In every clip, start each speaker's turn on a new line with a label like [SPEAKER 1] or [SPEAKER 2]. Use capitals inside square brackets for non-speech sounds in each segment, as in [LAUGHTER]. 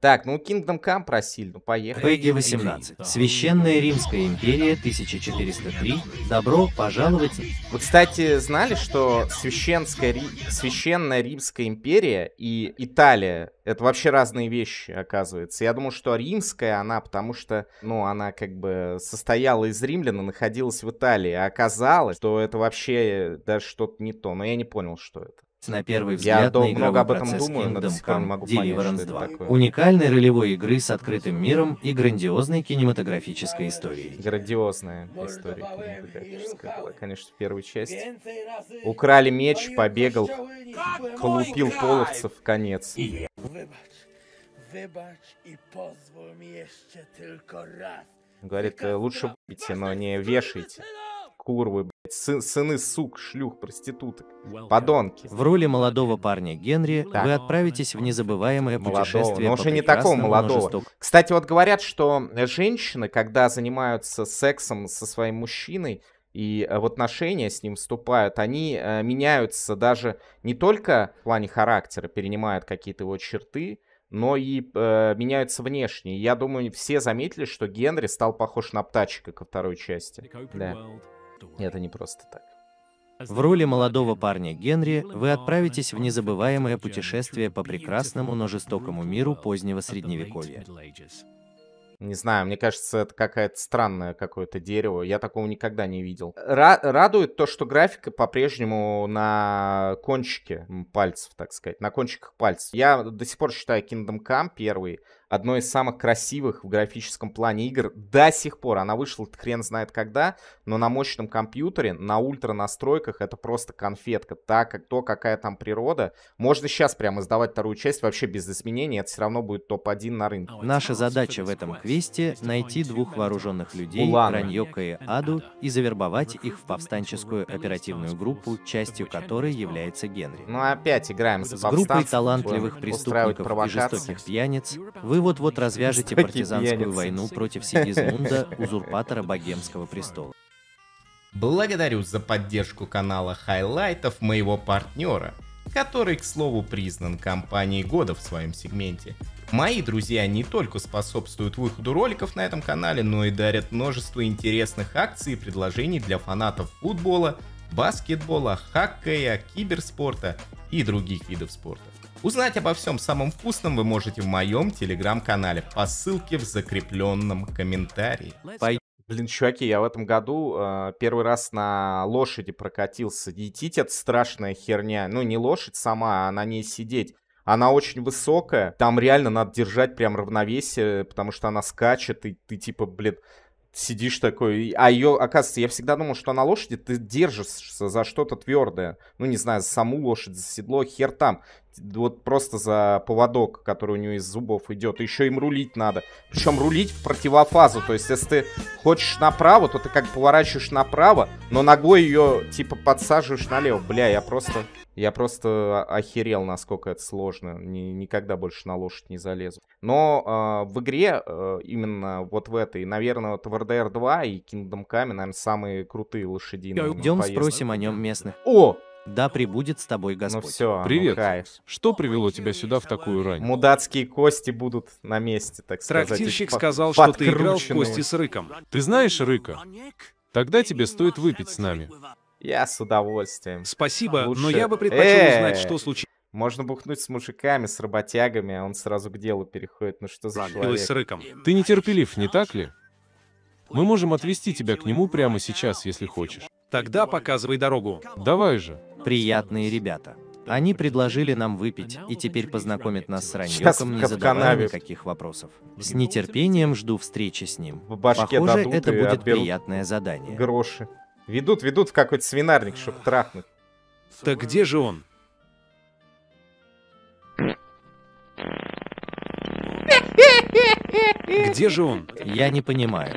[SPEAKER 1] Так, ну Kingdom Come просили, ну поехали. Пеги 18. Священная Римская империя 1403. Добро пожаловать. Вы, кстати, знали, что священская, священная Римская империя и Италия это вообще разные вещи, оказывается. Я думал, что римская она, потому что, ну, она как бы состояла из римлян и находилась в Италии. А оказалось, что это вообще э, даже что-то не то. Но я не понял, что это на первый взгляд Я на игровой об этом процесс думаю, Kingdom Come Deliverance 2, уникальной ролевой игры с открытым миром и грандиозной
[SPEAKER 2] кинематографической историей.
[SPEAKER 1] Грандиозная история кинематографическая была, конечно, в первой части. Украли меч, побегал, колупил половцев, конец. Говорит, лучше бить, но не вешайте. курвы сыны сук, шлюх, проституток, подонки. В роли молодого парня Генри так. вы
[SPEAKER 2] отправитесь в незабываемое молодого, путешествие но уже по не такого молодого. Жесток...
[SPEAKER 1] Кстати, вот говорят, что женщины, когда занимаются сексом со своим мужчиной, и э, в отношения с ним вступают, они э, меняются даже не только в плане характера, перенимают какие-то его черты, но и э, меняются внешние Я думаю, все заметили, что Генри стал похож на Птачика ко второй части. Да. Это не
[SPEAKER 2] просто так. В роли молодого парня Генри вы отправитесь в незабываемое путешествие по прекрасному, но жестокому миру
[SPEAKER 1] позднего средневековья. Не знаю, мне кажется, это какое то странное какое-то дерево. Я такого никогда не видел. Ра- радует то, что графика по-прежнему на кончике пальцев, так сказать, на кончиках пальцев. Я до сих пор считаю Kingdom Come первый одно из самых красивых в графическом плане игр до сих пор. Она вышла хрен знает когда, но на мощном компьютере, на ультра настройках это просто конфетка. Так, как то, какая там природа. Можно сейчас прямо издавать вторую часть вообще без изменений, это все равно будет топ-1 на рынке. А Наша задача в этом квесте — найти двух вооруженных людей, Улана.
[SPEAKER 2] и Аду, и завербовать их в повстанческую оперативную группу, частью которой является Генри.
[SPEAKER 1] Ну опять играем за С группой талантливых преступников и жестоких
[SPEAKER 2] пьяниц вы вы вот-вот развяжете партизанскую войну против Сигизмунда, узурпатора
[SPEAKER 1] богемского престола. Благодарю за поддержку канала хайлайтов моего партнера, который, к слову, признан компанией года в своем сегменте. Мои друзья не только способствуют выходу роликов на этом канале, но и дарят множество интересных акций и предложений для фанатов футбола, баскетбола, хоккея, киберспорта и других видов спорта. Узнать обо всем самом вкусном вы можете в моем телеграм-канале по ссылке в закрепленном комментарии. Блин, чуваки, я в этом году э, первый раз на лошади прокатился. Диетить это страшная херня. Ну, не лошадь сама, а на ней сидеть. Она очень высокая, там реально надо держать прям равновесие, потому что она скачет, и ты типа, блин, сидишь такой, а ее, оказывается, я всегда думал, что на лошади ты держишься за что-то твердое, ну, не знаю, за саму лошадь, за седло, хер там, вот просто за поводок, который у него из зубов идет. Еще им рулить надо. Причем рулить в противофазу. То есть, если ты хочешь направо, то ты как поворачиваешь направо, но ногой ее типа подсаживаешь налево. Бля, я просто... Я просто охерел, насколько это сложно. Ни, никогда больше на лошадь не залезу. Но э, в игре, э, именно вот в этой, наверное, вот в RDR 2 и Kingdom Come, наверное, самые крутые лошадиные Идем поездки. спросим о нем местных. О, да прибудет с тобой ну Господь. Ну все, Привет. Ну кайф. Что привело тебя сюда в такую рань? Мудацкие кости будут на месте, так сказать. Трактирщик сказал, что ты играл в кости с Рыком. Ты знаешь
[SPEAKER 3] Рыка? Тогда тебе стоит выпить с нами.
[SPEAKER 1] Я с удовольствием. Спасибо, Лучше... но я бы предпочел э, узнать, что случилось. Можно бухнуть с мужиками, с работягами, а он сразу к делу переходит. Ну что за человек? С Рыком.
[SPEAKER 3] Ты нетерпелив, не так ли?
[SPEAKER 1] Мы можем
[SPEAKER 2] отвезти тебя к нему прямо сейчас, если хочешь. Тогда показывай дорогу. Давай же приятные ребята. Они предложили нам выпить и теперь познакомят нас с Раньёком, не задавая никаких вопросов. С нетерпением жду встречи с ним. В башке Похоже, дадут это будет приятное
[SPEAKER 1] задание. Гроши. Ведут, ведут в какой-то свинарник, чтобы трахнуть. Так где же он?
[SPEAKER 2] [LAUGHS]
[SPEAKER 3] Где же он? Я не понимаю.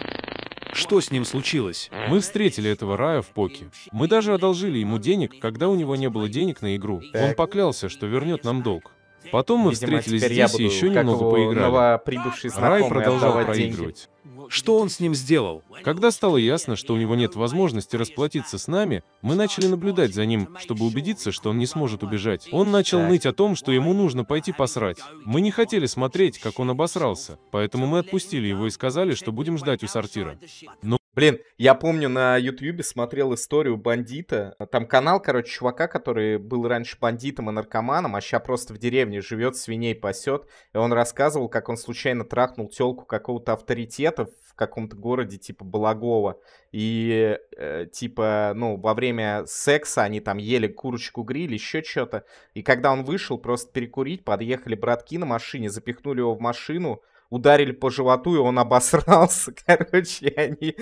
[SPEAKER 3] Что с ним случилось? Мы встретили этого Рая в Поке. Мы даже одолжили ему денег, когда у него не было денег на игру. Он поклялся, что вернет нам долг. Потом мы Видимо, встретились здесь я буду, и еще немного поиграли. Рай продолжал проигрывать. Деньги. Что он с ним сделал? Когда стало ясно, что у него нет возможности расплатиться с нами, мы начали наблюдать за ним, чтобы убедиться, что он не сможет убежать. Он начал так. ныть о том, что ему нужно пойти посрать. Мы не хотели смотреть, как он обосрался, поэтому мы отпустили его и сказали, что будем ждать у сортира.
[SPEAKER 1] Но Блин, я помню, на Ютьюбе смотрел историю бандита. Там канал, короче, чувака, который был раньше бандитом и наркоманом, а сейчас просто в деревне живет, свиней пасет. И он рассказывал, как он случайно трахнул телку какого-то авторитета в каком-то городе, типа Балагова. И, э, типа, ну, во время секса они там ели курочку гриль, еще что-то. И когда он вышел просто перекурить, подъехали братки на машине, запихнули его в машину, ударили по животу, и он обосрался, [LAUGHS] короче, и они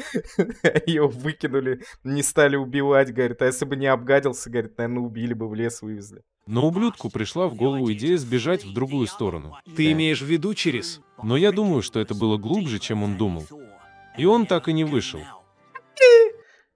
[SPEAKER 1] ее выкинули, не стали убивать, говорит, а если бы не обгадился, говорит, наверное, убили бы, в лес вывезли.
[SPEAKER 3] Но ублюдку пришла в голову идея сбежать в другую сторону. Ты имеешь в виду через? Но я думаю, что это было глубже, чем он думал. И он так и не вышел.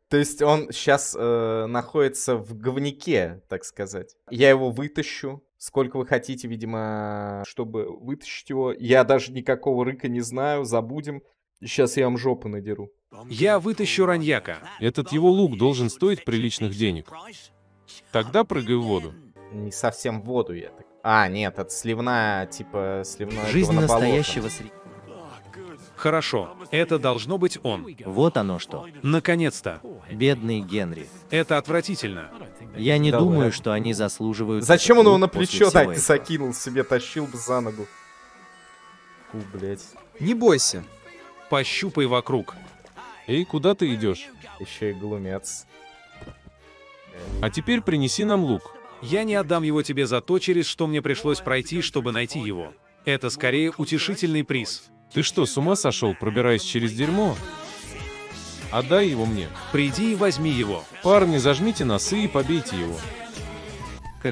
[SPEAKER 1] То есть он сейчас э, находится в говнике, так сказать. Я его вытащу, сколько вы хотите, видимо, чтобы вытащить его. Я даже никакого рыка не знаю, забудем. Сейчас я вам жопу надеру. Я вытащу раньяка. Этот его лук должен стоить приличных денег. Тогда прыгай в воду. Не совсем в воду я так. А, нет, это сливная, типа, сливная Жизнь настоящего среднего. Хорошо, это должно быть он. Вот оно
[SPEAKER 2] что. Наконец-то. Бедный Генри. Это отвратительно. Я не да думаю, что они заслуживают... Зачем он его на плечо так
[SPEAKER 1] закинул себе, тащил бы за ногу? Фу, блядь. Не бойся.
[SPEAKER 2] Пощупай вокруг. Эй,
[SPEAKER 3] куда ты идешь? Еще и глумец. А теперь принеси нам лук. Я не отдам его тебе за то, через что мне пришлось пройти, чтобы найти его. Это скорее утешительный приз. Ты что, с ума сошел, пробираясь через дерьмо? Отдай его мне. Приди и возьми его. Парни, зажмите носы и побейте его.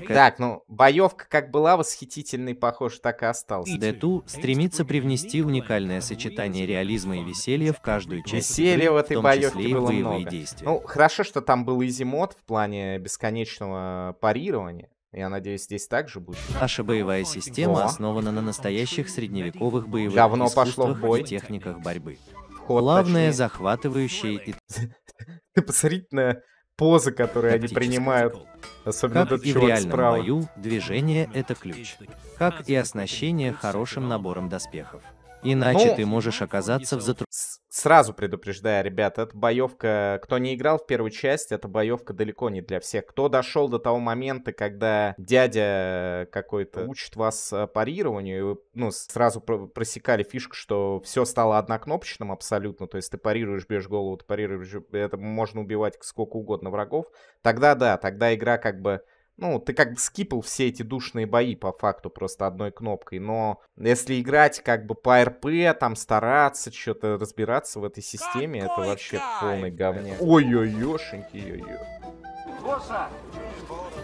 [SPEAKER 2] Так,
[SPEAKER 1] ну, боевка как была восхитительной, похоже, так и осталась. Дету
[SPEAKER 2] стремится привнести уникальное сочетание реализма и веселья в каждую часть. Веселье игры, в этой в том боевке числе было и много. Действия.
[SPEAKER 1] Ну, хорошо, что там был изимод в плане бесконечного парирования. Я надеюсь, здесь также будет.
[SPEAKER 2] Наша боевая система О. основана на настоящих средневековых боевых Говно пошло в бой. и техниках борьбы. Главное, точнее. захватывающие
[SPEAKER 1] и... [LAUGHS] Ты посмотри на позы, которые они принимают. Особенно как этот и в реальном справа. бою,
[SPEAKER 2] движение — это ключ. Как и оснащение хорошим набором доспехов. Иначе ну, ты можешь оказаться в затруднении
[SPEAKER 1] сразу предупреждаю, ребят, эта боевка, кто не играл в первую часть, эта боевка далеко не для всех. Кто дошел до того момента, когда дядя э, какой-то учит вас э, парированию, и вы, ну, сразу просекали фишку, что все стало однокнопочным абсолютно, то есть ты парируешь, бьешь голову, ты парируешь, это можно убивать сколько угодно врагов, тогда да, тогда игра как бы ну, ты как бы скипал все эти душные бои по факту просто одной кнопкой, но если играть как бы по РП, там стараться что-то разбираться в этой системе, Какой это вообще кайф! полный говне. Ой-ой-ешеньки, ой-ой.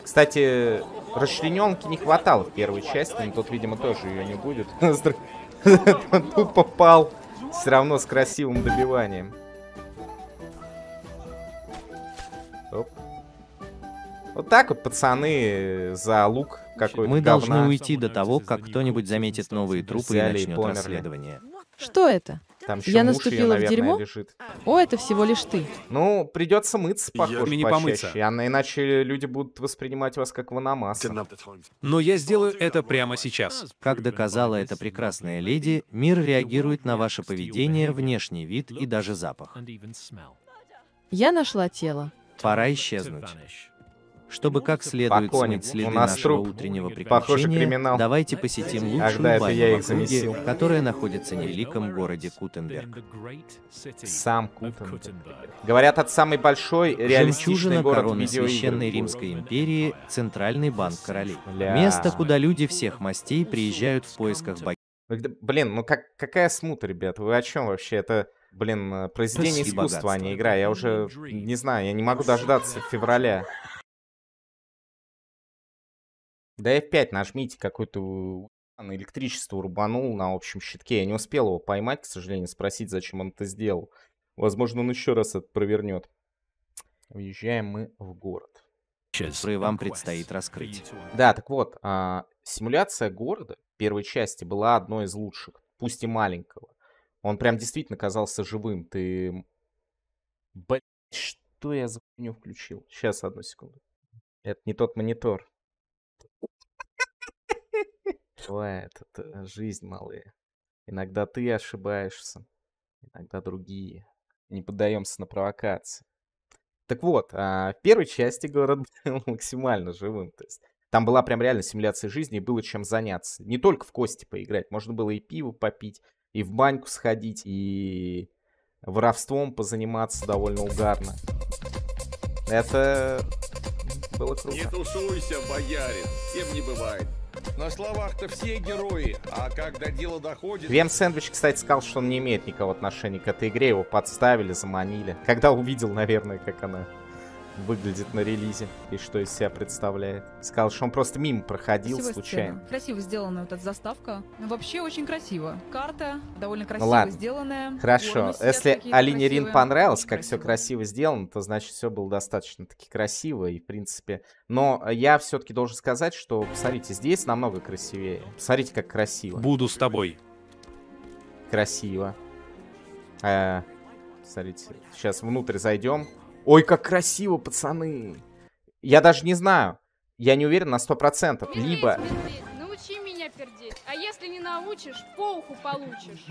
[SPEAKER 1] Кстати, расчлененки не хватало в первой части, но тут, видимо, тоже ее не будет. [LAUGHS] [LAUGHS] Тут попал все равно с красивым добиванием. Вот так вот, пацаны, э, за лук какой-то Мы говна. должны уйти
[SPEAKER 2] до того, как кто-нибудь заметит новые трупы и начнет померли. расследование.
[SPEAKER 3] Что это?
[SPEAKER 2] Там
[SPEAKER 1] еще Я муж наступила ее, наверное, в дерьмо? лежит. О, это всего лишь ты. Ну, придется мыться, похоже, Мне не помыться. Чаще, иначе люди будут воспринимать вас как ваномаса.
[SPEAKER 2] Но я сделаю это прямо сейчас. Как доказала эта прекрасная леди, мир реагирует на ваше поведение, внешний вид и даже запах. Я нашла тело. Пора исчезнуть чтобы как следует Поконим. смыть следы нашего труп. утреннего приключения, криминал. давайте посетим лучшую Ах, да, баню я их округе, которая находится в великом городе Кутенберг.
[SPEAKER 1] Сам Кутенберг. Говорят, от самый большой реалистичный город короны Священной Римской
[SPEAKER 2] империи — Центральный банк королей. Ля. Место, куда люди всех мастей приезжают в поисках богатства.
[SPEAKER 1] Блин, ну как, какая смута, ребят? Вы о чем вообще? Это, блин, э, произведение искусства, богатство. а не игра. Я уже не знаю, я не могу дождаться февраля. Да F5 нажмите какой-то электричество рубанул на общем щитке. Я не успел его поймать, к сожалению, спросить, зачем он это сделал. Возможно, он еще раз это провернет. Въезжаем мы в город. Часы вам предстоит раскрыть. Да, так вот, а, симуляция города первой части была одной из лучших, пусть и маленького. Он прям действительно казался живым. Ты... Блин, что я за хуйню включил? Сейчас, одну секунду. Это не тот монитор. Живая это э, жизнь, малые. Иногда ты ошибаешься, иногда другие. Не поддаемся на провокации. Так вот, а, в первой части город [LAUGHS] был максимально живым. То есть там была прям реально симуляция жизни, и было чем заняться. Не только в кости поиграть, можно было и пиво попить, и в баньку сходить, и воровством позаниматься довольно угарно. Это было круто. Не тушуйся,
[SPEAKER 2] боярин, всем не бывает. На
[SPEAKER 1] словах-то все герои, а когда дело доходит... Крем Сэндвич, кстати, сказал, что он не имеет никакого отношения к этой игре, его подставили, заманили. Когда увидел, наверное, как она выглядит на релизе и что из себя представляет. Сказал, что он просто мимо проходил Красивая случайно.
[SPEAKER 3] Сцена. Красиво сделана вот эта заставка. Вообще очень красиво. Карта довольно ну красиво ну, ладно. сделанная. Хорошо. Если Алине Рин понравилось,
[SPEAKER 1] как красиво. все красиво сделано, то значит все было достаточно-таки красиво и в принципе. Но я все-таки должен сказать, что посмотрите, здесь намного красивее. Посмотрите, как красиво. Буду с тобой. Красиво. Э -э Смотрите, сейчас внутрь зайдем. Ой, как красиво, пацаны. Я даже не знаю. Я не уверен на сто процентов. Либо... Медведь,
[SPEAKER 3] научи меня пердеть. А если не научишь,
[SPEAKER 2] по уху получишь.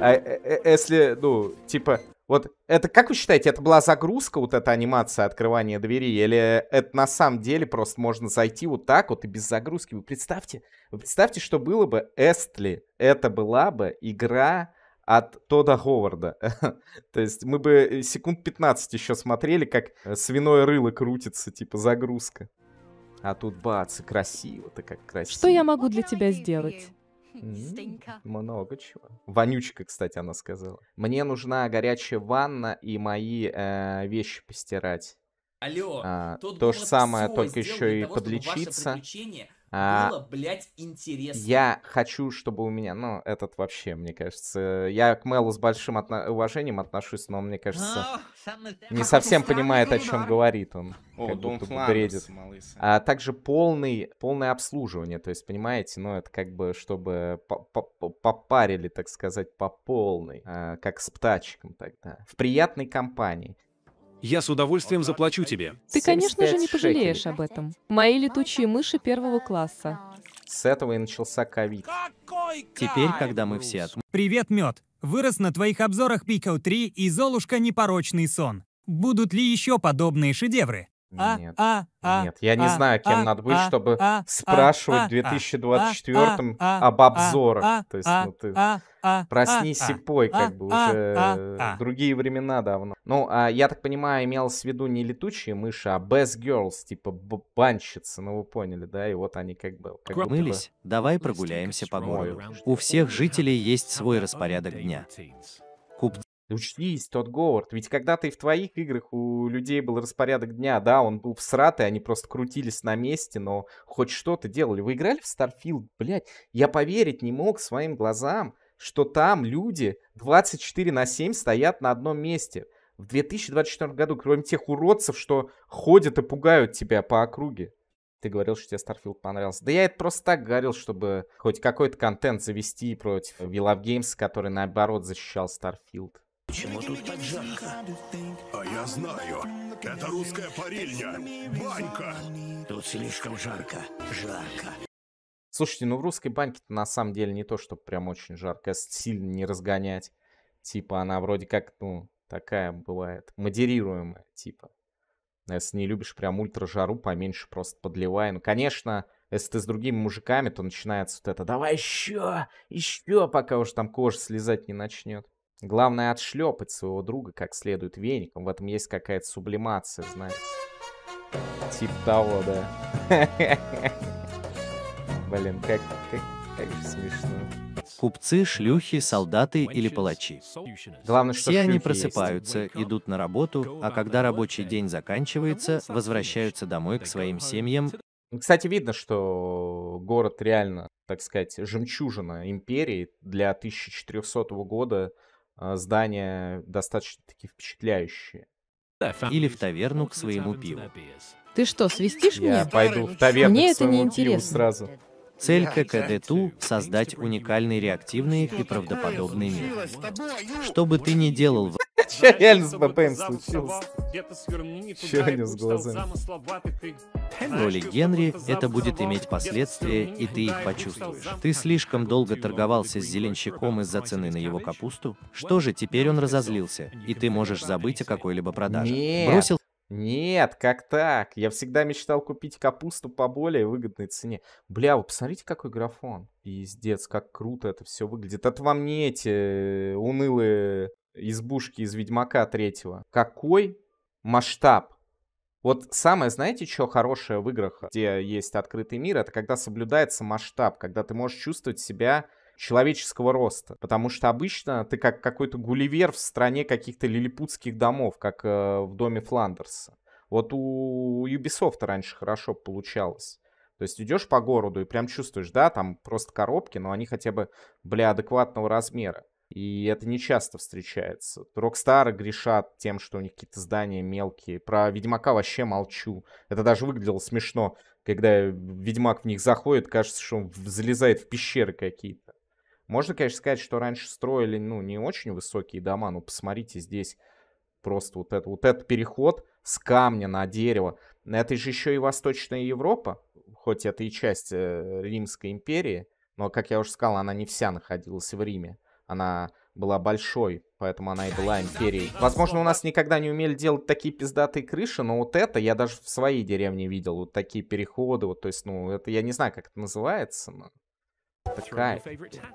[SPEAKER 1] А э, э, если, ну, типа... Вот это, как вы считаете, это была загрузка, вот эта анимация открывания двери, или это на самом деле просто можно зайти вот так вот и без загрузки? Вы представьте, вы представьте, что было бы, если это была бы игра от Тода Говарда. [LAUGHS] То есть мы бы э, секунд 15 еще смотрели, как э, свиное рыло крутится, типа загрузка. А тут бац, и красиво-то как красиво. Что я могу для тебя сделать? [LAUGHS] Много чего. Вонючка, кстати, она сказала. Мне нужна горячая ванна и мои э, вещи постирать. Алло, а, то же самое, только еще и того, подлечиться. А, было, блядь, интересно. Я хочу, чтобы у меня, ну, этот вообще, мне кажется, я к Мелу с большим отно- уважением отношусь, но он, мне кажется, не совсем [LAUGHS] понимает, о чем говорит он. О, как будто бредит. А также полный, полное обслуживание, то есть, понимаете, ну, это как бы, чтобы попарили, так сказать, по полной, а, как с птачком тогда, в приятной компании. Я с удовольствием заплачу тебе. Ты, конечно же, не пожалеешь
[SPEAKER 2] об этом. Мои летучие мыши первого класса.
[SPEAKER 1] С этого и начался ковид. Теперь, когда мы все от...
[SPEAKER 3] Привет, мед! Вырос на твоих обзорах Пико 3 и Золушка Непорочный сон. Будут ли еще подобные шедевры? А, нет, а, а, нет, я не а, знаю, кем а, надо быть, а, чтобы спрашивать в 2024 об обзорах. То есть,
[SPEAKER 1] ну ты проснись и пой, как бы уже другие времена давно. Ну, а я так понимаю, имелось в виду не летучие мыши, а Best Girls, типа банщицы, ну вы поняли, да? И вот они как бы... Как Мылись? Давай прогуляемся по городу. У всех жителей есть свой распорядок дня. Купцы Учтись, тот Говард, ведь когда-то и в твоих играх у людей был распорядок дня, да, он был всратый, они просто крутились на месте, но хоть что-то делали. Вы играли в Starfield, блядь? Я поверить не мог своим глазам, что там люди 24 на 7 стоят на одном месте. В 2024 году, кроме тех уродцев, что ходят и пугают тебя по округе. Ты говорил, что тебе Starfield понравился. Да я это просто так говорил, чтобы хоть какой-то контент завести против We Love Games, который, наоборот, защищал Starfield. Почему тут так жарко?
[SPEAKER 2] А я знаю. Это русская парильня. Банька.
[SPEAKER 1] Тут слишком жарко. Жарко. Слушайте, ну в русской баньке-то на самом деле не то, что прям очень жарко, а сильно не разгонять. Типа она вроде как, ну, такая бывает, модерируемая, типа. Если не любишь прям ультра жару, поменьше просто подливай. Ну, конечно, если ты с другими мужиками, то начинается вот это «давай еще, еще», пока уж там кожа слезать не начнет. Главное отшлепать своего друга как следует веником. В этом есть какая-то сублимация, знаете. Типа того, да. [LAUGHS] Блин, как, как, как же смешно.
[SPEAKER 2] Купцы, шлюхи, солдаты или палачи. Главное, что Все они просыпаются, есть. идут на работу, а когда рабочий день заканчивается, возвращаются домой к своим семьям.
[SPEAKER 1] Кстати, видно, что город реально, так сказать, жемчужина империи для 1400 года а, здания достаточно-таки впечатляющие. Или в таверну к своему пиву. Ты что, свистишь Я мне? Я пойду в
[SPEAKER 2] таверну мне к это своему не пиву интересно. сразу. Цель ККД-2 создать уникальный реактивный и правдоподобный мир. Что бы ты ни делал в
[SPEAKER 1] [LAUGHS] Че реально с БПМ случилось? Че у с глазами? В роли
[SPEAKER 2] Генри это будет иметь последствия, и ты их почувствуешь. Ты слишком долго торговался с зеленщиком из-за цены на его капусту? Что же, теперь он разозлился, и ты можешь забыть о
[SPEAKER 1] какой-либо продаже. Бросил нет, как так? Я всегда мечтал купить капусту по более выгодной цене. Бля, вы посмотрите, какой графон. Пиздец, как круто это все выглядит. Это вам не эти э, унылые избушки из Ведьмака третьего. Какой масштаб? Вот самое, знаете, что хорошее в играх, где есть открытый мир, это когда соблюдается масштаб, когда ты можешь чувствовать себя человеческого роста. Потому что обычно ты как какой-то гулливер в стране каких-то лилипутских домов, как э, в доме Фландерса. Вот у Ubisoft раньше хорошо получалось. То есть идешь по городу и прям чувствуешь, да, там просто коробки, но они хотя бы, бля, адекватного размера. И это не часто встречается. Rockstar грешат тем, что у них какие-то здания мелкие. Про Ведьмака вообще молчу. Это даже выглядело смешно, когда Ведьмак в них заходит, кажется, что он залезает в пещеры какие-то. Можно, конечно, сказать, что раньше строили, ну, не очень высокие дома, но посмотрите здесь просто вот, это, вот этот переход с камня на дерево. Это же еще и Восточная Европа, хоть это и часть э, Римской империи, но, как я уже сказал, она не вся находилась в Риме. Она была большой, поэтому она и была империей. Возможно, у нас никогда не умели делать такие пиздатые крыши, но вот это я даже в своей деревне видел, вот такие переходы, вот, то есть, ну, это я не знаю, как это называется, но... Кай,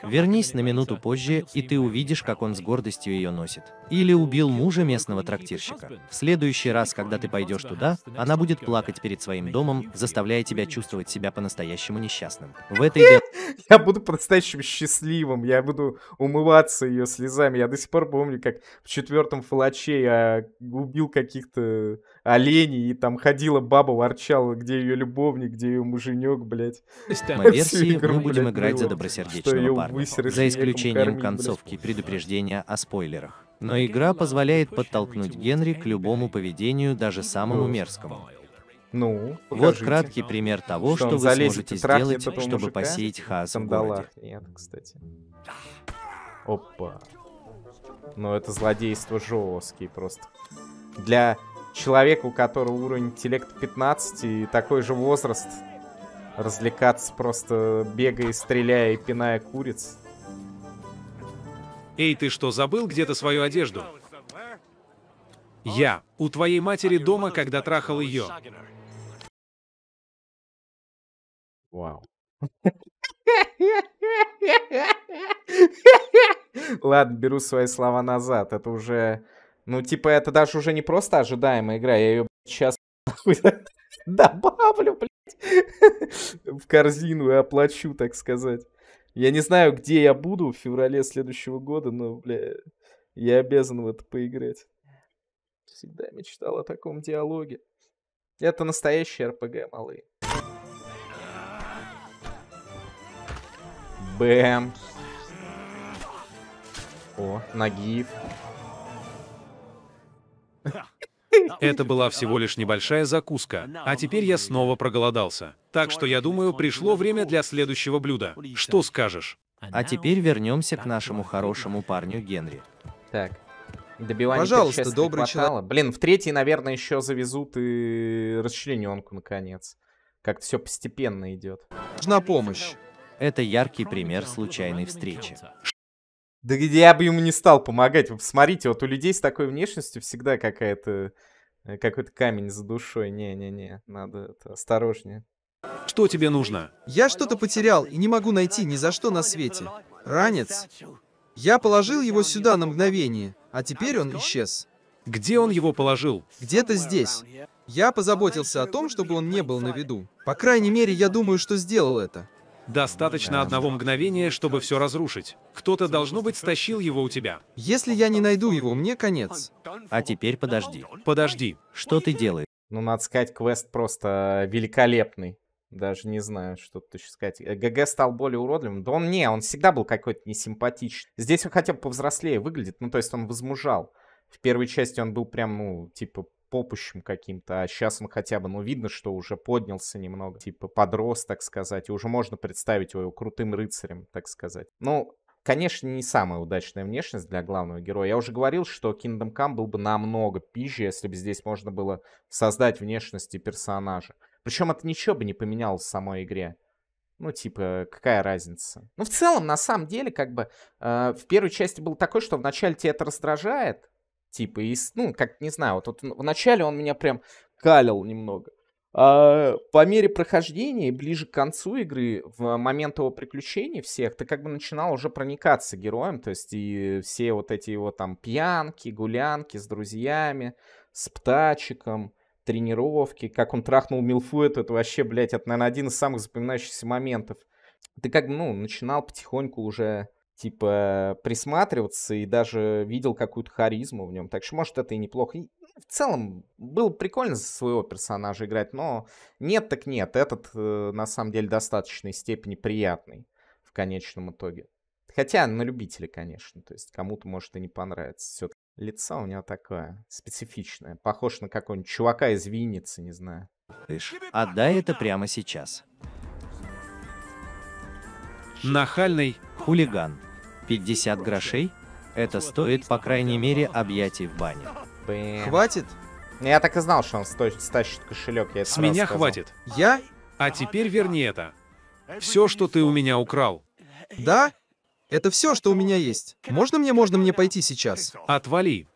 [SPEAKER 1] вернись на
[SPEAKER 2] минуту позже, и ты увидишь, как он с гордостью ее носит. Или убил мужа местного трактирщика. В следующий раз, когда ты пойдешь туда, она будет плакать перед своим домом, заставляя тебя
[SPEAKER 1] чувствовать себя по-настоящему несчастным. В этой... [LAUGHS] Я буду по-настоящему счастливым, я буду умываться ее слезами. Я до сих пор помню, как в четвертом флаче я убил каких-то оленей, и там ходила баба, ворчала, где ее любовник, где ее муженек, блядь. На э, версии игру, мы будем блядь, играть за добросердечного парня, за исключением кормить, концовки
[SPEAKER 2] блядь. предупреждения о спойлерах. Но игра позволяет подтолкнуть Генри к любому поведению, даже самому мерзкому.
[SPEAKER 1] Ну, покажите. Вот краткий пример того, что, что вы сможете сделать, чтобы мужика? посеять хаос в городе. Нет, кстати. Опа. Ну, это злодейство жесткий просто. Для Человеку, у которого уровень интеллекта 15 и такой же возраст, развлекаться просто бегая, стреляя и пиная куриц. Эй, ты что, забыл где-то свою одежду?
[SPEAKER 3] Я. У твоей матери дома, когда трахал ее. Вау. [LAUGHS]
[SPEAKER 1] Ладно, беру свои слова назад. Это уже ну, типа, это даже уже не просто ожидаемая игра, я ее сейчас [LAUGHS] добавлю, блядь, [LAUGHS] в корзину и оплачу, так сказать. Я не знаю, где я буду в феврале следующего года, но, бля, я обязан в это поиграть. Всегда мечтал о таком диалоге. Это настоящий РПГ, малый. Бэм. О, Нагиев.
[SPEAKER 3] Это была всего лишь небольшая закуска, а теперь я снова проголодался. Так что я думаю, пришло время для следующего блюда. Что скажешь?
[SPEAKER 2] А теперь вернемся к нашему хорошему парню Генри.
[SPEAKER 1] Так. Добивание Пожалуйста, добрый человек. Блин, в третий, наверное, еще завезут и расчлененку, наконец. Как-то все постепенно идет. Нужна помощь. Это яркий пример случайной встречи. Да я бы ему не стал помогать. Вы посмотрите, вот у людей с такой внешностью всегда какая-то э, какой-то камень за душой. Не-не-не, надо это осторожнее. Что тебе нужно? Я что-то потерял и не могу найти ни за что на свете. Ранец.
[SPEAKER 3] Я положил его сюда на мгновение, а теперь он исчез. Где он его положил? Где-то здесь. Я позаботился о том, чтобы он не был на виду. По крайней мере, я думаю, что сделал это. Достаточно одного мгновения, чтобы все разрушить.
[SPEAKER 1] Кто-то, должно быть, стащил его у тебя. Если я не найду его, мне конец. А теперь подожди. Подожди. Что ты делаешь? Ну, надо сказать, квест просто великолепный. Даже не знаю, что тут еще сказать. Э, ГГ стал более уродливым. Да он не, он всегда был какой-то несимпатичный. Здесь он хотя бы повзрослее выглядит. Ну, то есть он возмужал. В первой части он был прям, ну, типа попущим каким-то, а сейчас он хотя бы, ну, видно, что уже поднялся немного, типа подрос, так сказать, и уже можно представить его крутым рыцарем, так сказать. Ну, конечно, не самая удачная внешность для главного героя. Я уже говорил, что Kingdom Come был бы намного пизже, если бы здесь можно было создать внешности персонажа. Причем это ничего бы не поменяло в самой игре. Ну, типа, какая разница? Ну, в целом, на самом деле, как бы, э, в первой части было такое, что вначале тебя это раздражает, Типа, и, ну, как, не знаю, вот, вот вначале он меня прям калил немного. А, по мере прохождения, ближе к концу игры, в момент его приключений всех, ты как бы начинал уже проникаться героем, то есть и все вот эти его там пьянки, гулянки с друзьями, с птачиком, тренировки, как он трахнул Милфу, это, это вообще, блядь, это, наверное, один из самых запоминающихся моментов. Ты как бы, ну, начинал потихоньку уже типа, присматриваться и даже видел какую-то харизму в нем. Так что, может, это и неплохо. И в целом, было прикольно за своего персонажа играть, но нет так нет. Этот, э, на самом деле, в достаточной степени приятный в конечном итоге. Хотя на любителя, конечно. То есть кому-то, может, и не понравится. все лицо у него такое специфичное. Похож на какого-нибудь чувака из Винницы, не знаю. Отдай это прямо сейчас.
[SPEAKER 2] Нахальный хулиган. 50 грошей? Это стоит, по крайней мере, объятий в бане.
[SPEAKER 1] Хватит? Ну, я так и знал, что он сто... стащит кошелек. Я С меня сказал. хватит.
[SPEAKER 2] Я? А
[SPEAKER 3] теперь верни это. Все, что ты у меня украл. Да? Это все, что
[SPEAKER 2] у меня есть. Можно мне, можно мне пойти сейчас? Отвали.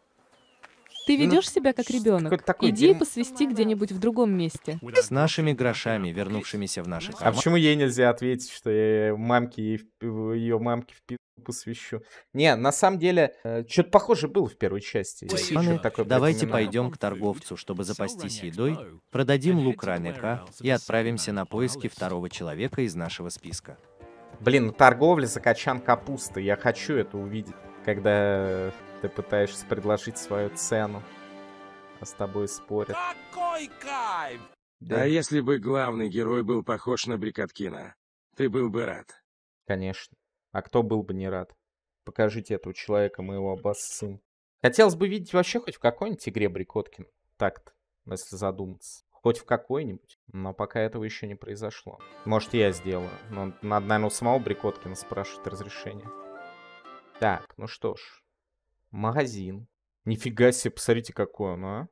[SPEAKER 2] Ты ведешь себя как ребенок. Такой Иди дерьмо. и посвисти где-нибудь в другом месте. С нашими грошами, вернувшимися в наши А почему
[SPEAKER 1] ей нельзя ответить, что мамки, ее мамки в посвящу. Не, на самом деле, э, что-то похоже было в первой части. Паны, такой, давайте пойдем
[SPEAKER 2] к торговцу, чтобы запастись едой, продадим лук Ранека и отправимся на поиски
[SPEAKER 1] второго человека из нашего списка. Блин, торговля за качан капусты. Я хочу это увидеть, когда ты пытаешься предложить свою цену. А с тобой спорят. Такой кайф! Да. А если бы главный герой был похож на Брикаткина, ты был бы рад. Конечно. А кто был бы не рад? Покажите этого человека, моего его Хотелось бы видеть вообще хоть в какой-нибудь игре Брикоткин. Так-то, если задуматься. Хоть в какой-нибудь, но пока этого еще не произошло. Может, я сделаю. Но надо, наверное, у самого Брикоткина спрашивать разрешение. Так, ну что ж. Магазин. Нифига себе, посмотрите, какой он, а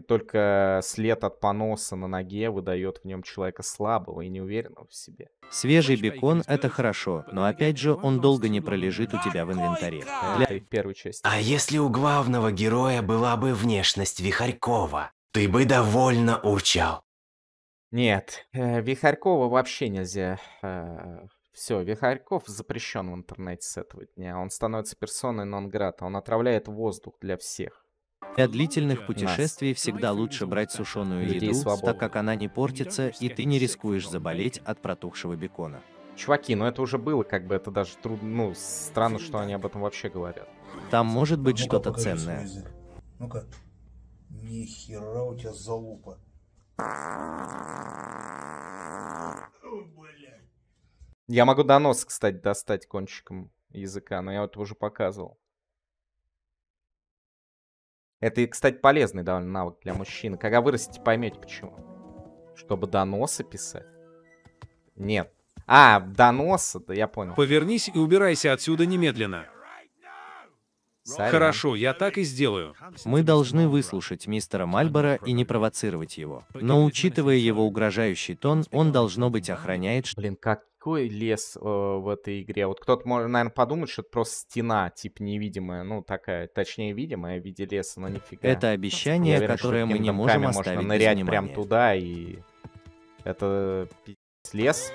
[SPEAKER 1] и только след от поноса на ноге выдает в нем человека слабого и неуверенного в себе.
[SPEAKER 2] Свежий бекон – это хорошо, но опять же, он долго не пролежит у тебя в инвентаре. Для этой первой части. А если
[SPEAKER 1] у главного героя была бы
[SPEAKER 2] внешность Вихарькова, ты бы довольно урчал.
[SPEAKER 1] Нет, э, Вихарькова вообще нельзя. Э, все, Вихарьков запрещен в интернете с этого дня. Он становится персоной нон-грата, он отравляет воздух для всех. Для длительных путешествий всегда лучше брать сушеную еду, так как она не портится, и ты не рискуешь
[SPEAKER 2] заболеть от протухшего бекона. Чуваки, ну это уже было,
[SPEAKER 1] как бы это даже
[SPEAKER 2] трудно, ну, странно, что они об этом вообще говорят. Там может быть что-то ценное. Ну-ка,
[SPEAKER 3] нихера у тебя залупа.
[SPEAKER 1] Я могу донос, кстати, достать кончиком языка, но я это уже показывал. Это, кстати, полезный довольно навык для мужчин. Когда вырастете, поймете почему. Чтобы доносы писать? Нет. А, доносы, да я понял. Повернись
[SPEAKER 3] и убирайся отсюда немедленно.
[SPEAKER 2] Сорян. Хорошо,
[SPEAKER 3] я так и сделаю.
[SPEAKER 2] Мы должны выслушать мистера Мальбора и не провоцировать его. Но учитывая его угрожающий тон, он должно быть охраняет... Блин, как
[SPEAKER 1] какой лес э, в этой игре? Вот кто-то, наверное, подумает, что это просто стена, типа невидимая, ну такая, точнее видимая в виде леса, но нифига. Это обещание, уверен, которое мы не можем оставить можно нырять прям туда, и это лес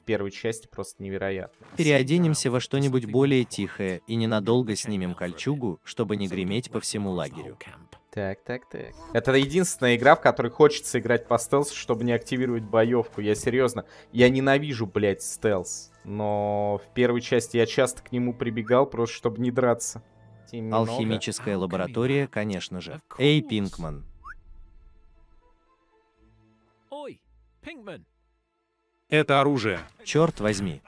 [SPEAKER 1] в первой части просто невероятно.
[SPEAKER 2] Переоденемся во что-нибудь более тихое и ненадолго снимем кольчугу, чтобы не греметь по всему лагерю.
[SPEAKER 1] Так, так, так. Это единственная игра, в которой хочется играть по стелсу, чтобы не активировать боевку. Я серьезно, я ненавижу, блядь, стелс. Но в первой части я часто к нему прибегал, просто чтобы не драться. Тем Алхимическая
[SPEAKER 2] лаборатория,
[SPEAKER 1] конечно же. Эй, Пинкман.
[SPEAKER 2] Ой, Пинкман.
[SPEAKER 1] Это оружие. Черт возьми.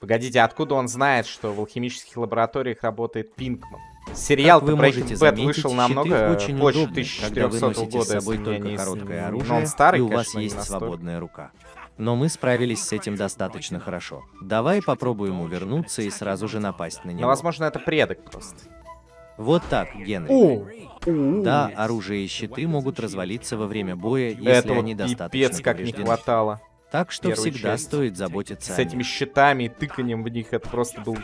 [SPEAKER 1] Погодите, откуда он знает, что в алхимических лабораториях работает Пинкман? Сериал вы можете Бэт вышел намного очень позже удобно, 1400 года, с собой только короткое оружие, он старый, и у вас конечно, есть свободная
[SPEAKER 2] рука. Но мы справились с этим достаточно хорошо. Давай попробуем увернуться и сразу же напасть на него. Но, возможно, это предок просто. Вот так, Генри. О! Да, оружие и щиты могут развалиться во время боя, если Этого они достаточно пипец как не хватало. Так что Первую всегда часть. стоит заботиться С о них. этими
[SPEAKER 1] щитами и тыканием в них это просто был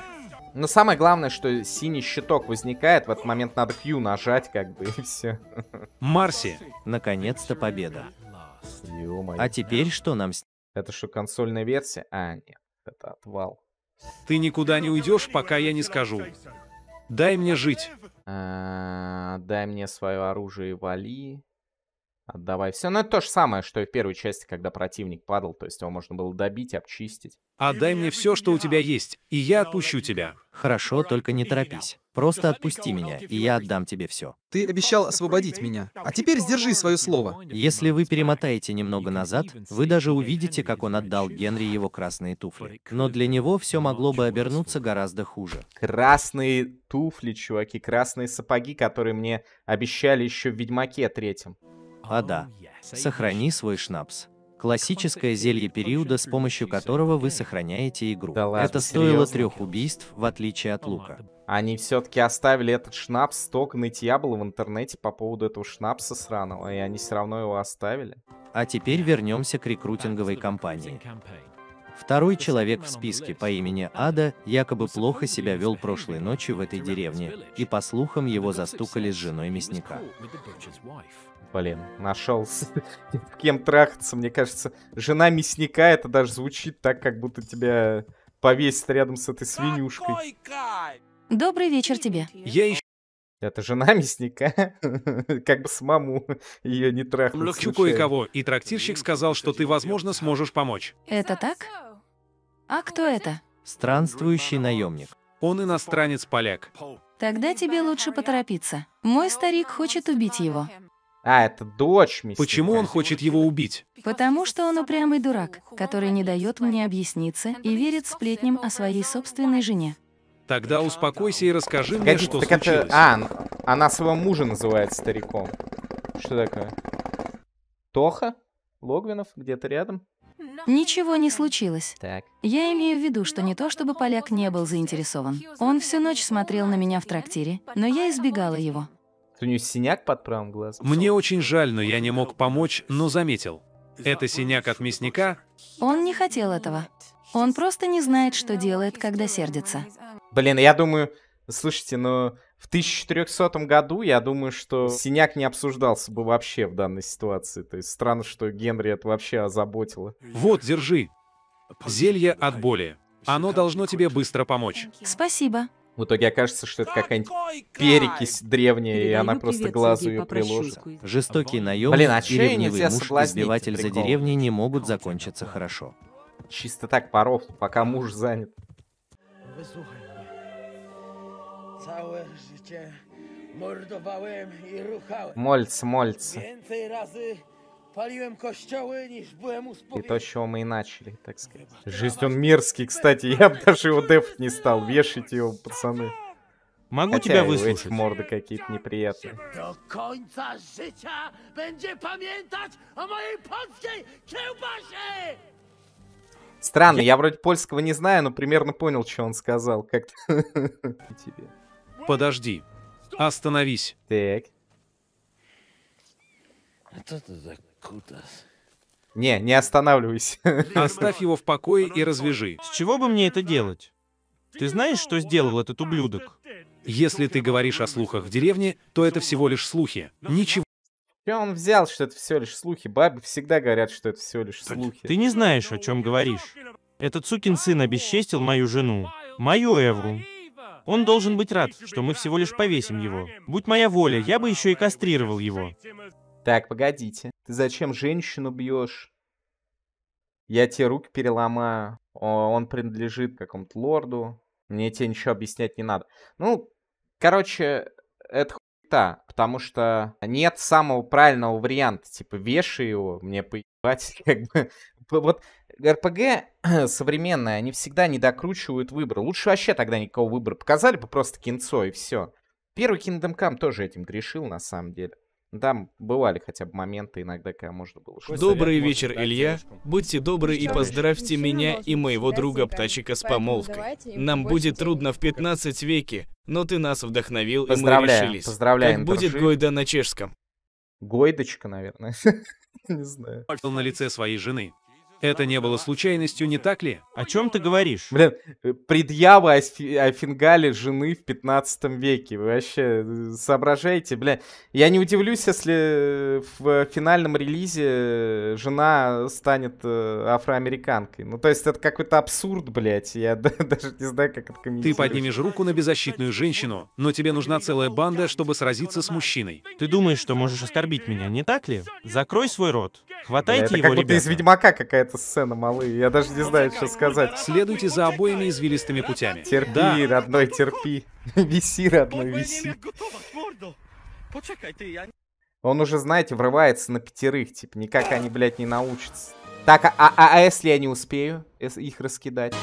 [SPEAKER 1] но самое главное, что синий щиток возникает, в этот момент надо Q нажать, как бы, [LAUGHS] и все. Марси! Наконец-то победа. А теперь что нам с... Это что, консольная версия? А, нет, это отвал. Ты никуда не уйдешь, пока я не скажу. Дай мне жить. А, дай мне свое оружие и вали. Отдавай все. Но это то же самое, что и в первой части, когда противник падал. То есть его можно было добить, обчистить. Отдай мне все, что у тебя есть, и я отпущу тебя.
[SPEAKER 2] Хорошо, только не торопись. Просто отпусти меня, и я отдам тебе все. Ты обещал освободить меня. А теперь сдержи свое слово. Если вы перемотаете немного назад, вы даже увидите, как он отдал Генри его красные туфли.
[SPEAKER 1] Но для него все могло бы обернуться гораздо хуже. Красные туфли, чуваки, красные сапоги, которые мне обещали еще в Ведьмаке третьем. А да,
[SPEAKER 2] oh, сохрани свой шнапс. Классическое
[SPEAKER 1] зелье периода, с помощью которого вы сохраняете игру. Да ладно, Это стоило серьезно? трех убийств, в отличие от лука. Они все-таки оставили этот шнапс, сток нытья было в интернете по поводу этого шнапса сраного, и они все равно его оставили. А теперь вернемся к рекрутинговой
[SPEAKER 2] кампании. Второй человек в списке по имени Ада якобы плохо себя вел прошлой ночью в этой деревне, и по слухам его застукали с женой мясника.
[SPEAKER 1] Блин, нашелся. Кем трахаться, мне кажется. Жена мясника, это даже звучит так, как будто тебя повесит рядом с этой свинюшкой.
[SPEAKER 3] Добрый вечер тебе.
[SPEAKER 1] Я еще... Это жена мясника. [LAUGHS] как бы самому ее не трахнуть. Локчу кое-кого,
[SPEAKER 3] и трактирщик сказал, что ты, возможно, сможешь помочь. Это так? А кто это?
[SPEAKER 2] Странствующий наемник.
[SPEAKER 3] Он иностранец-поляк. Тогда тебе лучше поторопиться. Мой старик хочет убить его. А, это дочь мясника. Почему он хочет его убить? Потому что он упрямый дурак, который не дает мне объясниться и верит сплетням о своей собственной жене.
[SPEAKER 1] Тогда успокойся и расскажи Погодите, мне, что так случилось. Это... А, она своего мужа называет стариком. Что такое? Тоха? Логвинов где-то рядом?
[SPEAKER 3] Ничего не случилось. Так. Я имею в виду, что не то, чтобы поляк не был заинтересован. Он всю ночь смотрел на меня в трактире, но я избегала его.
[SPEAKER 1] У нее синяк
[SPEAKER 3] под правым глазом. Мне очень жаль, но я не мог помочь, но заметил. Это синяк от мясника? Он не хотел этого. Он просто не знает, что делает, когда сердится.
[SPEAKER 1] Блин, я думаю, слушайте, ну в 1400 году, я думаю, что синяк не обсуждался бы вообще в данной ситуации. То есть странно, что Генри это вообще озаботило. Вот, держи. Зелье от боли. Оно должно тебе быстро помочь.
[SPEAKER 3] Спасибо.
[SPEAKER 2] В итоге окажется, что это какая-нибудь перекись древняя, Передаю и она просто привет, глазу ее приложит. Жестокий наем Блин, а и ревнивый муж, избиватель за деревней, не могут
[SPEAKER 1] закончиться хорошо. Чисто так, паров, пока муж занят.
[SPEAKER 3] Całe życie mordowałem i ruchałem. Мольц, мольц. Więcej razy палiłem kościoły, niż byłem И то, с uspokoiony.
[SPEAKER 1] чего мы начали, так сказать. Жизнь он мерзкий, кстати. Я бы даже его деф не стал. Вешайте его, пацаны. Могу тебя Хотя и выслушать. морды какие-то неприятные. Do końca życia będzie
[SPEAKER 3] pamiętać o mojej polskiej kiełbasie!
[SPEAKER 1] Странно, я вроде польского не знаю, но примерно понял, что он сказал. Как-то... [LAUGHS] тебе.
[SPEAKER 3] Подожди. Остановись. Так. Это а за кутас. Не, не останавливайся. [LAUGHS] Оставь его в покое и развяжи. С чего бы мне это делать? Ты знаешь, что сделал этот ублюдок? Если ты говоришь о слухах в деревне, то это всего лишь слухи.
[SPEAKER 1] Ничего. И он взял, что это все лишь слухи. Бабы всегда говорят, что это все лишь слухи.
[SPEAKER 3] Ты не знаешь, о чем говоришь. Этот сукин сын обесчестил мою жену. Мою Эвру.
[SPEAKER 1] Он должен быть рад, что мы всего лишь повесим его. Будь моя воля, я бы еще и кастрировал его. Так, погодите. Ты зачем женщину бьешь? Я тебе руки переломаю. Он принадлежит какому-то лорду. Мне тебе ничего объяснять не надо. Ну, короче, это хуйта, потому что нет самого правильного варианта. Типа, вешай его, мне поебать, [LAUGHS] как бы. Вот РПГ [CLEARS THROAT] современные, они всегда не докручивают выбор. Лучше вообще тогда никакого выбора показали бы просто кинцо и все. Первый Kingdom Come тоже этим грешил, на самом деле. Там бывали хотя бы моменты иногда, когда можно было... Что Добрый Совет вечер, Илья. Девушкам. Будьте добры и поздравьте меня и моего друга Птачика с помолвкой. Нам будет трудно
[SPEAKER 3] в 15 веке, но ты нас вдохновил, и мы решились. Поздравляем, Как будет
[SPEAKER 1] Гойда на чешском? Гойдочка, наверное. [LAUGHS] Не знаю.
[SPEAKER 3] На лице своей жены.
[SPEAKER 1] Это не было случайностью, не так ли? О чем ты говоришь? Блин, э, предъявы о, фи- о фингале жены в 15 веке. Вы вообще э, соображаете, бля. Я не удивлюсь, если в финальном релизе э, жена станет афроамериканкой. Ну, то есть это какой-то абсурд, блядь. Я [LAUGHS] даже не знаю, как это комментировать. Ты
[SPEAKER 3] поднимешь руку на беззащитную женщину, но тебе нужна целая банда, чтобы сразиться с мужчиной. Ты думаешь, что можешь оскорбить меня, не так ли? Закрой свой рот. Хватайте да, его, как будто ребята. из
[SPEAKER 1] Ведьмака какая-то сцена, малые. Я даже не знаю, что сказать. Следуйте за обоими извилистыми путями. Терпи, да. родной, терпи. [LAUGHS] Виси, родной, виси. Он уже, знаете, врывается на пятерых, типа, никак они, блядь, не научатся. Так, а, а, а если я не успею их раскидать,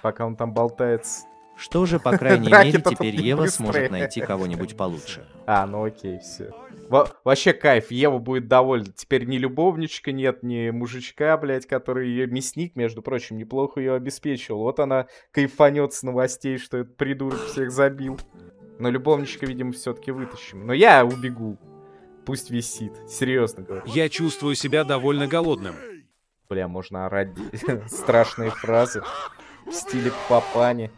[SPEAKER 1] пока он там болтается? Что же, по [LAUGHS] крайней мере, теперь Ева сможет найти кого-нибудь получше. А, ну окей, все. Во вообще кайф, Ева будет довольна. Теперь ни любовничка нет, ни мужичка, блядь, который ее мясник, между прочим, неплохо ее обеспечил. Вот она кайфанет с новостей, что этот придурок всех забил. Но любовничка, видимо, все-таки вытащим. Но я убегу. Пусть висит. Серьезно говорю. Я чувствую себя довольно голодным. Бля, можно орать [LAUGHS] страшные фразы в стиле Папани.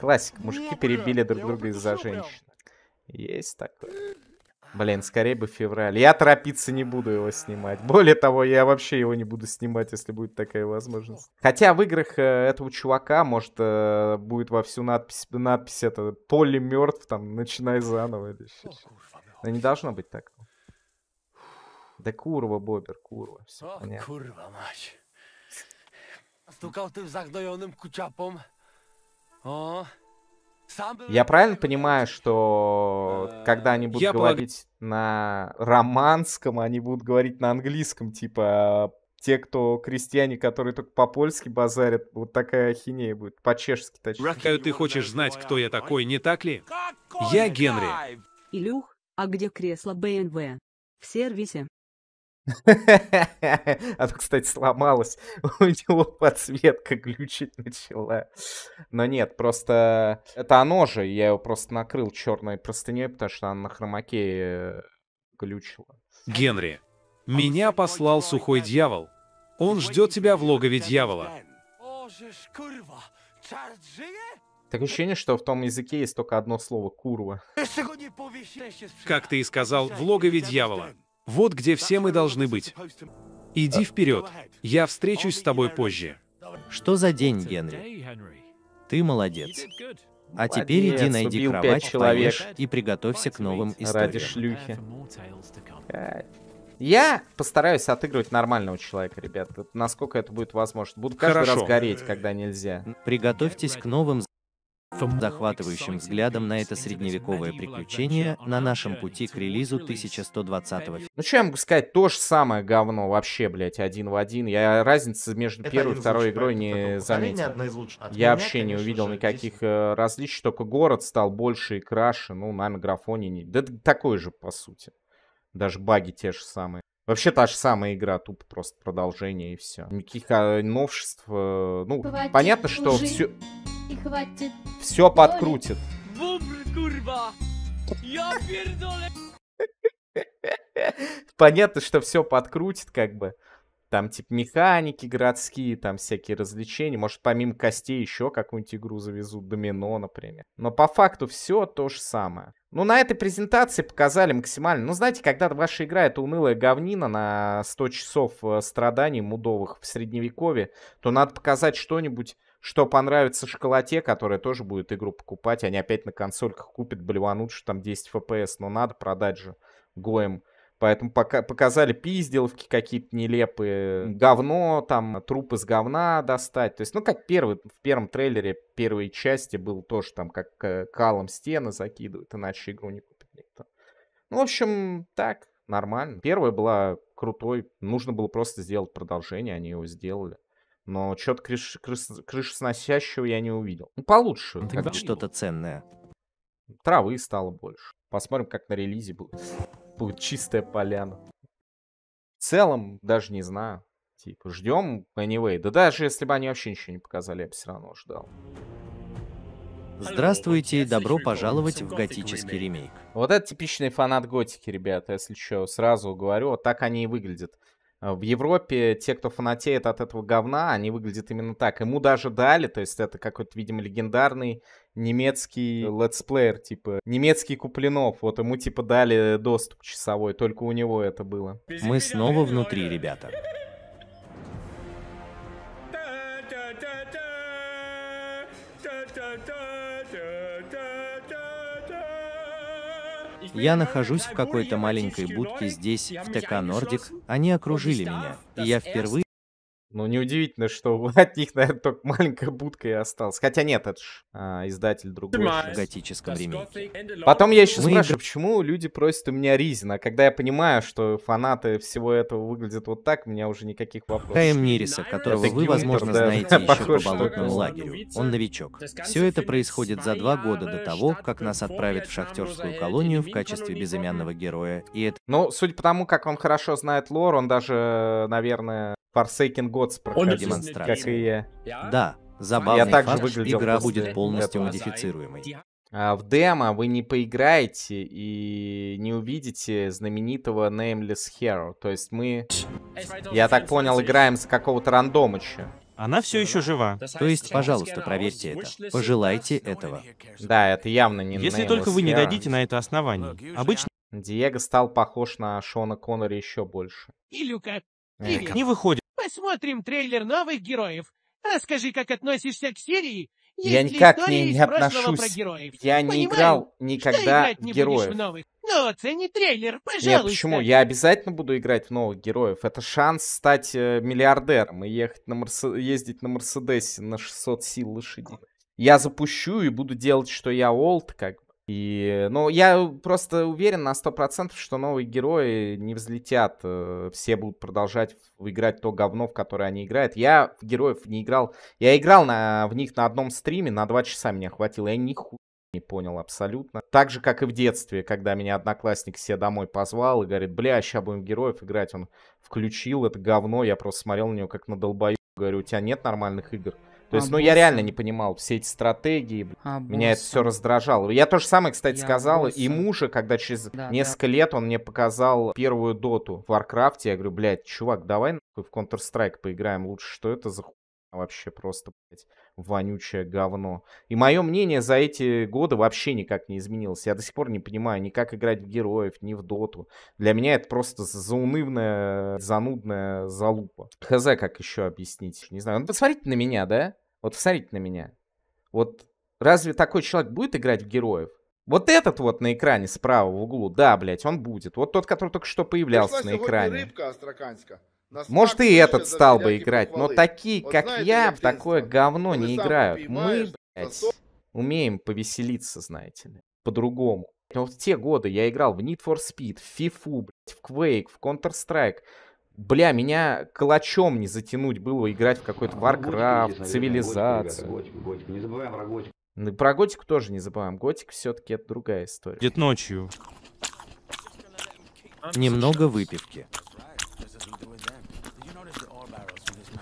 [SPEAKER 1] Классик, мужики перебили друг друга из-за женщин. Есть такое. Блин, скорее бы февраль. Я торопиться не буду его снимать. Более того, я вообще его не буду снимать, если будет такая возможность. Хотя в играх э, этого чувака, может, э, будет во всю надпись, надпись это «Поле мертв», там, «Начинай заново» или еще Но не должно быть так. Да курва, Бобер, курва. Все понятно. Курва,
[SPEAKER 3] мать. Стукал ты в загноенным кучапом. О, я
[SPEAKER 1] правильно понимаю, что э, когда они будут Я говорить полаг... на романском, они будут говорить на английском, типа те, кто крестьяне, которые только по-польски базарят, вот такая ахинея будет, по-чешски точнее.
[SPEAKER 3] Ракаю, ты хочешь знать, кто я такой, не так ли? Я Генри.
[SPEAKER 2] Илюх, а
[SPEAKER 3] где кресло БМВ? В сервисе.
[SPEAKER 1] [LAUGHS] Она, кстати, сломалась. [LAUGHS] У него подсветка глючить начала. Но нет, просто... Это оно же. Я его просто накрыл черной простыней, потому что она на хромаке глючила. Генри, меня послал сухой дьявол. Он ждет тебя в логове дьявола. Так ощущение, что в том языке есть только одно слово «курва». Как
[SPEAKER 3] ты и сказал, в логове дьявола. Вот где все мы должны быть. Иди вперед.
[SPEAKER 2] Я встречусь с тобой позже. Что за день, Генри? Ты
[SPEAKER 1] молодец. А теперь иди найди кровать, человек. и
[SPEAKER 2] приготовься к новым историям. Ради
[SPEAKER 1] шлюхи. Я постараюсь отыгрывать нормального человека, ребят. Насколько это будет возможно. Буду каждый Хорошо. раз гореть, когда нельзя.
[SPEAKER 2] Приготовьтесь к новым захватывающим взглядом на это средневековое приключение на нашем пути к
[SPEAKER 1] релизу 1120 -го. Ну что я могу сказать, то же самое говно вообще, блядь, один в один. Я разницы между это первой и второй игрой не заметил. Я вообще не увидел никаких здесь... Э, различий, только город стал больше и краше, ну, на графоне не... Да такой же, по сути. Даже баги те же самые. Вообще та же самая игра, тупо просто продолжение и все. Никаких а, новшеств. Э, ну, Бывает понятно, что все.
[SPEAKER 3] Не хватит.
[SPEAKER 1] Все подкрутит. Бубр, курва. Я [LAUGHS] Понятно, что все подкрутит, как бы. Там, типа, механики городские, там всякие развлечения. Может, помимо костей еще какую-нибудь игру завезут, домино, например. Но по факту все то же самое. Ну, на этой презентации показали максимально. Ну, знаете, когда ваша игра это унылая говнина на 100 часов э, страданий мудовых в средневековье, то надо показать что-нибудь что понравится шоколате, которая тоже будет игру покупать. Они опять на консольках купят, блеванут, что там 10 FPS, но надо продать же Гоем. Поэтому пока показали пизделовки какие-то нелепые, говно, там, трупы с говна достать. То есть, ну, как первый, в первом трейлере первой части был тоже там, как э, калом стены закидывают, иначе игру не купит никто. Ну, в общем, так, нормально. Первая была крутой, нужно было просто сделать продолжение, они его сделали но что-то крыш, крыш, крышесносящего я не увидел. Ну, получше. Ну, как да, что-то ценное. Травы стало больше. Посмотрим, как на релизе будет. [LAUGHS] Будет чистая поляна. В целом, даже не знаю. Типа, ждем anyway. Да даже если бы они вообще ничего не показали, я бы все равно ждал. Здравствуйте и добро пожаловать в готический ремейк. Вот это типичный фанат готики, ребята, если что, сразу говорю. Вот так они и выглядят. А, в Европе те, кто фанатеет от этого говна, они выглядят именно так. Ему даже дали, то есть это какой-то, видимо, легендарный немецкий э, летсплеер, типа немецкий Куплинов. Вот ему типа дали доступ часовой, только у него это было.
[SPEAKER 2] Мы снова внутри, ребята. Я нахожусь в
[SPEAKER 1] какой-то маленькой будке здесь, в ТК Нордик, они окружили меня, и я впервые ну, неудивительно, что [LAUGHS] от них, наверное, только маленькая будка и осталась. Хотя нет, это ж а, издатель другой. В готическом времени. Потом я еще Мы спрашиваю, почему люди просят у меня Ризина, а когда я понимаю, что фанаты всего этого выглядят вот так, у меня уже никаких вопросов. Каем
[SPEAKER 2] Нириса, которого это вы, возможно, да, знаете [LAUGHS] еще по болотному лагерю. Он новичок. Все это происходит за два года до того, как нас отправят в шахтерскую колонию в качестве безымянного
[SPEAKER 1] героя. И это... Ну, судя по тому, как он хорошо знает лор, он даже, наверное, Forsaken Gods проходил, как и я. Да, забавный я также факт, игра после... будет полностью этого. модифицируемой. А, в демо вы не поиграете и не увидите знаменитого Nameless Hero. То есть мы, я так понял, играем с какого-то рандомыча. Она все еще жива. То есть, пожалуйста, проверьте это. Пожелайте этого. Да, это явно не Если только вы не дадите на это основание. Обычно... Диего стал похож на Шона Коннора еще больше. Илюка, не выходит.
[SPEAKER 3] Посмотрим трейлер новых героев. Расскажи, как относишься к серии. Есть я никак не, не отношусь. Я Понимаю, не играл никогда в героев. В новых. Но ну, оцени
[SPEAKER 2] трейлер, пожалуйста. Нет, почему? Я
[SPEAKER 1] обязательно буду играть в новых героев. Это шанс стать э, миллиардером и ехать на Мерс... ездить на Мерседесе на 600 сил лошади. Я запущу и буду делать, что я олд, как бы. И, ну, я просто уверен на 100%, что новые герои не взлетят. Э, все будут продолжать играть то говно, в которое они играют. Я в героев не играл. Я играл на, в них на одном стриме, на два часа меня хватило. Я нихуя не понял абсолютно. Так же, как и в детстве, когда меня одноклассник все домой позвал и говорит, бля, сейчас будем героев играть. Он включил это говно, я просто смотрел на него как на долбою. Говорю, у тебя нет нормальных игр? То есть, а ну, босса. я реально не понимал все эти стратегии. А Меня босса. это все раздражало. Я то же самое, кстати, я сказал босса. и мужа, когда через да, несколько да. лет он мне показал первую доту в Варкрафте. Я говорю, блядь, чувак, давай в Counter-Strike поиграем лучше. Что это за а вообще просто, блядь, вонючее говно. И мое мнение за эти годы вообще никак не изменилось. Я до сих пор не понимаю ни как играть в героев, ни в доту. Для меня это просто заунывная, занудная залупа. Хз, как еще объяснить? Не знаю. Ну, посмотрите на меня, да? Вот посмотрите на меня. Вот разве такой человек будет играть в героев? Вот этот вот на экране справа в углу, да, блядь, он будет. Вот тот, который только что появлялся Пришла на экране. рыбка астраканская. Может, и этот стал бы играть, но такие, как я, в такое говно не играют. Мы, блядь, умеем повеселиться, знаете ли, по-другому. Но в те годы я играл в Need for Speed, в FIFA, блядь, в Quake, в Counter-Strike. Бля, меня калачом не затянуть было играть в какой-то а, ну, Warcraft, Цивилизацию.
[SPEAKER 3] Готик, готик, не забываем про готик.
[SPEAKER 1] Ну, про готику тоже не забываем. Готик все-таки это другая история. Дед
[SPEAKER 3] ночью.
[SPEAKER 2] Немного выпивки.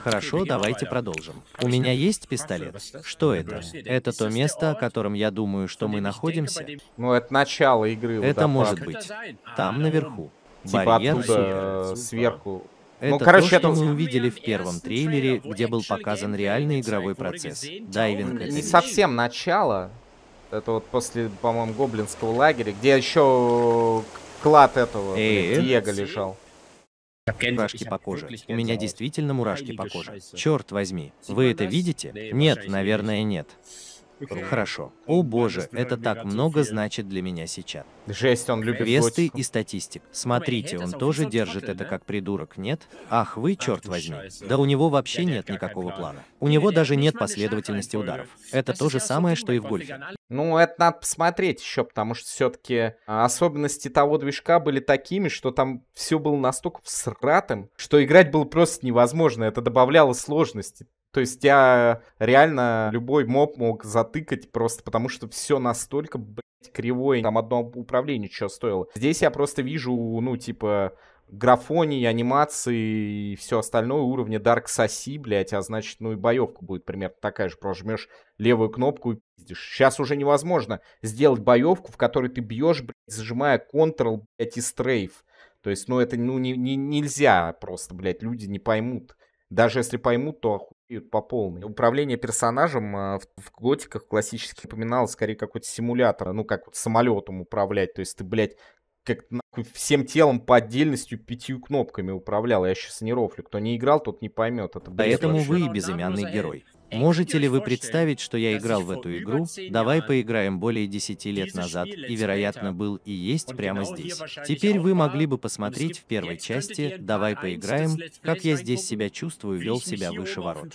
[SPEAKER 2] Хорошо, давайте продолжим. У меня есть пистолет. Что это? Это то место, о котором я думаю, что мы находимся. Ну, это начало игры. Это вот может быть. Там наверху. Типа Барьер оттуда,
[SPEAKER 1] э, сверху.
[SPEAKER 2] Ну, это ну, короче, то, это... что мы увидели в первом
[SPEAKER 1] трейлере, где был показан реальный игровой процесс. Дайвинг. не совсем начало. Это вот после, по-моему, гоблинского лагеря, где еще э, клад этого, блин, э? Диего лежал. Мурашки по коже. У меня действительно
[SPEAKER 2] мурашки по коже. Черт возьми, вы типа это видите? Нет, наверное, нет.
[SPEAKER 1] Хорошо.
[SPEAKER 2] О боже, это так много значит для меня сейчас.
[SPEAKER 1] Жесть, он любит Квесты и
[SPEAKER 2] статистик. Смотрите, он тоже держит это как придурок, нет? Ах вы, черт возьми. Да у него вообще нет никакого плана. У него даже нет последовательности ударов. А это то же самое, что и в гольфе.
[SPEAKER 1] Ну, это надо посмотреть еще, потому что все-таки а, особенности того движка были такими, что там все было настолько всратым, что играть было просто невозможно. Это добавляло сложности. То есть я реально любой моб мог затыкать просто потому, что все настолько, блядь, кривое. Там одно управление что стоило. Здесь я просто вижу, ну, типа, графонии, анимации и все остальное уровня Dark Соси, блядь, а значит, ну и боевка будет примерно такая же. Просто жмешь левую кнопку и пиздишь. Сейчас уже невозможно сделать боевку, в которой ты бьешь, блядь, зажимая Ctrl, блядь, и стрейф. То есть, ну это ну, не, не, нельзя просто, блядь, люди не поймут. Даже если поймут, то по полной. Управление персонажем а, в, в готиках классически напоминал скорее какой-то симулятор, ну как вот самолетом управлять, то есть ты, блядь, как нахуй всем телом по отдельности пятью кнопками управлял. Я сейчас не рофлю. Кто не играл, тот не поймет. Это Поэтому вы ну, безымянный герой. Можете ли вы представить, что я играл в эту игру,
[SPEAKER 2] давай поиграем более 10 лет назад, и, вероятно, был и есть прямо здесь. Теперь вы могли бы посмотреть в первой части, давай поиграем, как я здесь себя чувствую,
[SPEAKER 1] вел себя выше ворот.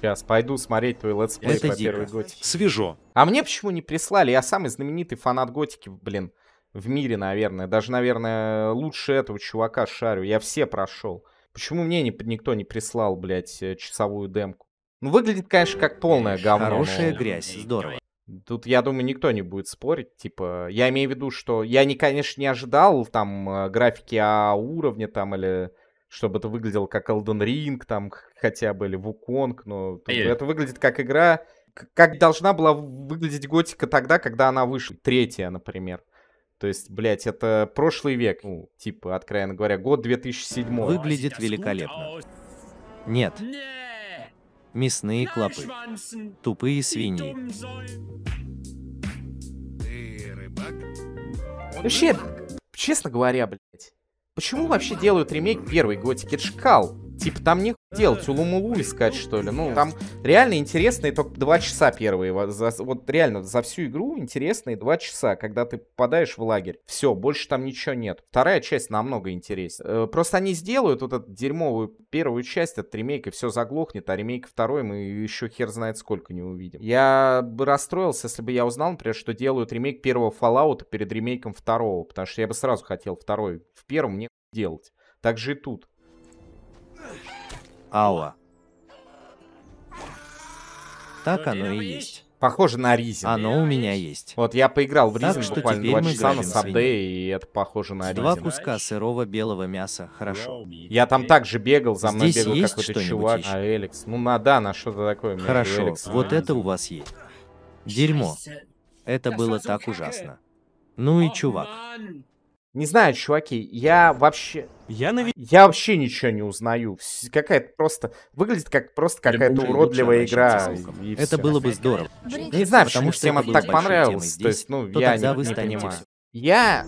[SPEAKER 1] Сейчас пойду смотреть твой летсплей Это по дико. первой готике. Свежо. А мне почему не прислали? Я самый знаменитый фанат готики, блин, в мире, наверное. Даже, наверное, лучше этого чувака шарю. Я все прошел. Почему мне никто не прислал, блядь, э, часовую демку? Ну, выглядит, конечно, как полная говно. Хорошая грязь, здорово. Тут, я думаю, никто не будет спорить. Типа, я имею в виду, что я, не, конечно, не ожидал там э, графики А уровня там или чтобы это выглядело как Elden Ring там хотя бы или Вуконг, но тут, это выглядит как игра, как должна была выглядеть Готика тогда, когда она вышла. Третья, например. То есть, блядь, это прошлый век, ну, типа, откровенно говоря, год 2007. Выглядит великолепно. Нет. Нет мясные клопы, тупые свиньи. Вообще, честно говоря, блядь, почему вообще делают ремейк первой готики? Это шкал. Типа там не делать, улумулу искать, что ли. Ну, там реально интересные только два часа первые. Вот реально за всю игру интересные два часа, когда ты попадаешь в лагерь. Все, больше там ничего нет. Вторая часть намного интереснее. Э, просто они сделают вот эту дерьмовую первую часть от ремейка, все заглохнет, а ремейк второй мы еще хер знает сколько не увидим. Я бы расстроился, если бы я узнал, например, что делают ремейк первого Fallout перед ремейком второго, потому что я бы сразу хотел второй. В первом не делать. Так же и тут. Алла. Так оно и есть. Похоже на Ризин. Оно у меня есть. Вот я поиграл в Ризин так что буквально теперь 2 мы часа на сабде, и это похоже на Ризин. Два
[SPEAKER 2] куска сырого белого
[SPEAKER 1] мяса, хорошо. Я там также бегал, за мной Здесь бегал какой-то чувак. Еще? А Эликс, ну на да, на что-то такое. Хорошо, Эликс. вот это
[SPEAKER 2] у вас есть. Дерьмо.
[SPEAKER 1] Это было так ужасно. Ну и чувак. Не знаю, чуваки, я вообще... Я, навид... я вообще ничего не узнаю. Какая-то просто... Выглядит как просто какая-то уродливая игра. И это все. было бы здорово. Не знаю, потому что всем это так понравилось. То есть, ну, я не, не понимаю. Я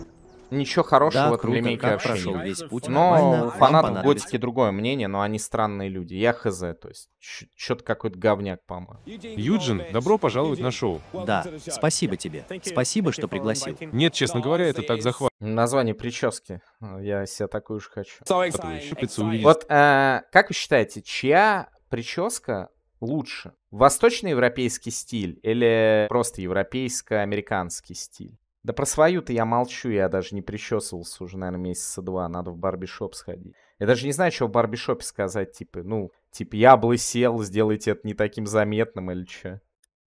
[SPEAKER 1] ничего хорошего да, круто, в ремейке вообще прошел нет. весь путь. Но нормально. фанатов готики другое мнение, но они странные люди. Я хз, то есть что-то какой-то говняк, по-моему. Юджин, добро пожаловать на шоу. Да, спасибо тебе. Спасибо, что пригласил. Нет, честно говоря, это так захватывает. Название прически. Я себя такую же хочу. Вот э, как вы считаете, чья прическа лучше? Восточноевропейский стиль или просто европейско-американский стиль? Да про свою-то я молчу, я даже не причесывался уже, наверное, месяца два. Надо в барбишоп сходить. Я даже не знаю, что в барбишопе сказать, типа, ну, типа, я облысел, сделайте это не таким заметным или что.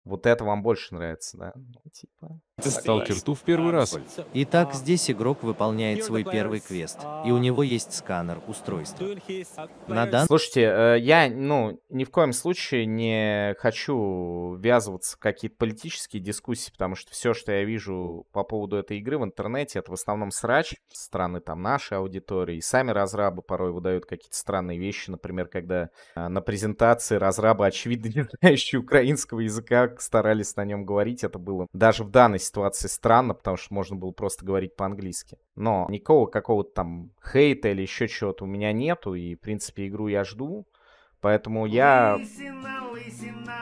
[SPEAKER 1] Вот это вам больше нравится, да? Ну, типа... Сталкер черту в первый раз. Итак, здесь игрок выполняет свой первый квест, и у него есть сканер устройства. На дан... Слушайте, э, я, ну, ни в коем случае не хочу ввязываться в какие-то политические дискуссии, потому что все, что я вижу по поводу этой игры в интернете, это в основном срач Страны там нашей аудитории, и сами разрабы порой выдают какие-то странные вещи, например, когда а, на презентации разрабы, очевидно, [LAUGHS] не знающие украинского языка, старались на нем говорить, это было даже в данной ситуации странно, потому что можно было просто говорить по-английски. Но никакого какого-то там хейта или еще чего-то у меня нету, и, в принципе, игру я жду. Поэтому я...
[SPEAKER 2] Лысина, лысина,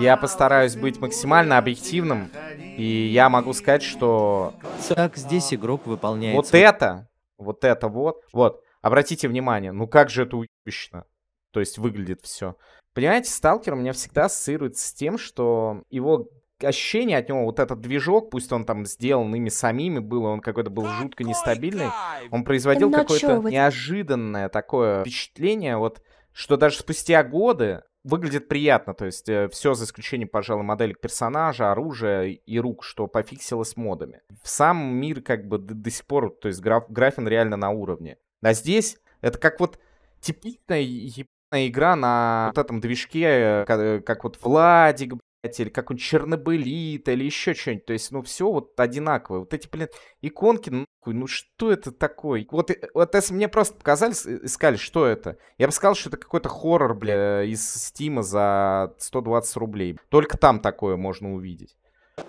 [SPEAKER 2] я постараюсь
[SPEAKER 1] быть максимально объективным, и я могу сказать, что... Как здесь игрок выполняет... Вот это, вот это вот, вот, обратите внимание, ну как же это уебищно, то есть выглядит все. Понимаете, сталкер у меня всегда ассоциируется с тем, что его ощущение от него, вот этот движок, пусть он там сделан ими самими был, он какой-то был жутко нестабильный, он производил какое-то неожиданное такое впечатление, вот, что даже спустя годы выглядит приятно, то есть э, все за исключением, пожалуй, модели персонажа, оружия и рук, что пофиксилось модами. Сам мир как бы до, до сих пор, то есть граф, графин реально на уровне. А здесь это как вот типичная игра на вот этом движке, э, как, э, как вот Владик, или как он чернобылит, или еще что-нибудь. То есть, ну, все вот одинаковое. Вот эти, блин, иконки, ну, ну что это такое? Вот, э, вот если мне просто показали, э, искали, что это, я бы сказал, что это какой-то хоррор, бля, из Стима за 120 рублей. Только там такое можно увидеть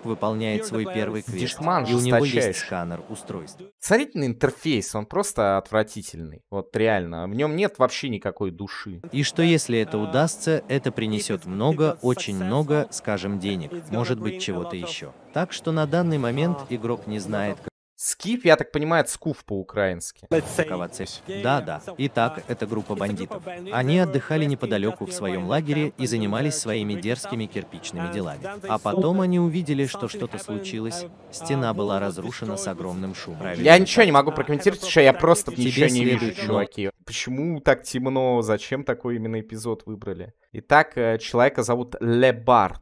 [SPEAKER 1] выполняет свой первый квест, Дешман и у него есть сканер устройств. Смотрите интерфейс, он просто отвратительный. Вот реально, в нем нет вообще никакой души. И что если это а, удастся, это принесет много, очень много, скажем,
[SPEAKER 2] денег, может быть чего-то а, еще. Так что на данный момент а, игрок не знает, Скиф, я так понимаю, скуф по-украински. Да, да. Итак, это группа бандитов. Они отдыхали неподалеку в своем лагере и занимались своими дерзкими кирпичными делами. А потом они увидели, что что-то случилось, стена была разрушена с огромным шумом. Правильно. Я ничего не могу прокомментировать, потому что я просто Тебе ничего не вижу, чуваки.
[SPEAKER 1] Почему так темно? Зачем такой именно эпизод выбрали? Итак, э, человека зовут Лебард.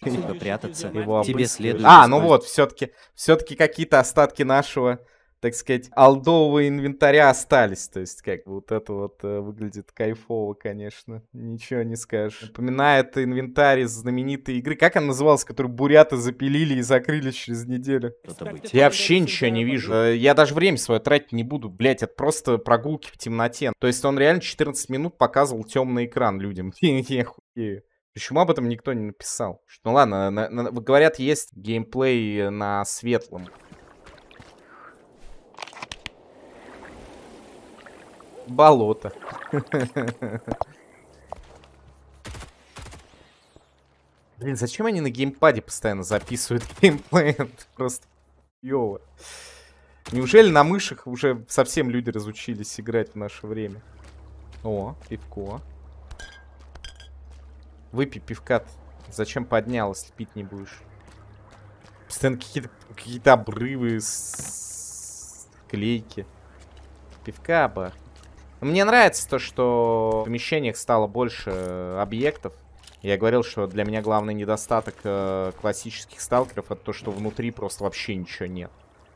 [SPEAKER 1] Отсюда типа прятаться. Его Тебе следует. А, ну вот, все-таки все-таки какие-то остатки нашего так сказать, алдового инвентаря остались. То есть, как бы вот это вот э, выглядит кайфово, конечно. Ничего не скажешь. Напоминает инвентарь из знаменитой игры. Как она называлась, которую буряты запилили и закрыли через неделю? Что-то быть. Я вообще ничего не вижу. Э, я даже время свое тратить не буду. Блять, это просто прогулки в темноте. То есть он реально 14 минут показывал темный экран людям. [LAUGHS] Я хуею. Почему об этом никто не написал? Ну ладно, на, на, говорят, есть геймплей на светлом. болото. Блин, зачем они на геймпаде постоянно записывают [LAUGHS] геймплей? Просто ёво. Неужели на мышах уже совсем люди разучились играть в наше время? О, пивко. Выпей пивка. Зачем поднялась, пить не будешь? Постоянно какие-то какие, -то, какие обрывы, с... клейки. Пивка бы мне нравится то, что в помещениях стало больше э, объектов. Я говорил, что для меня главный недостаток э, классических сталкеров это то, что внутри просто вообще ничего нет.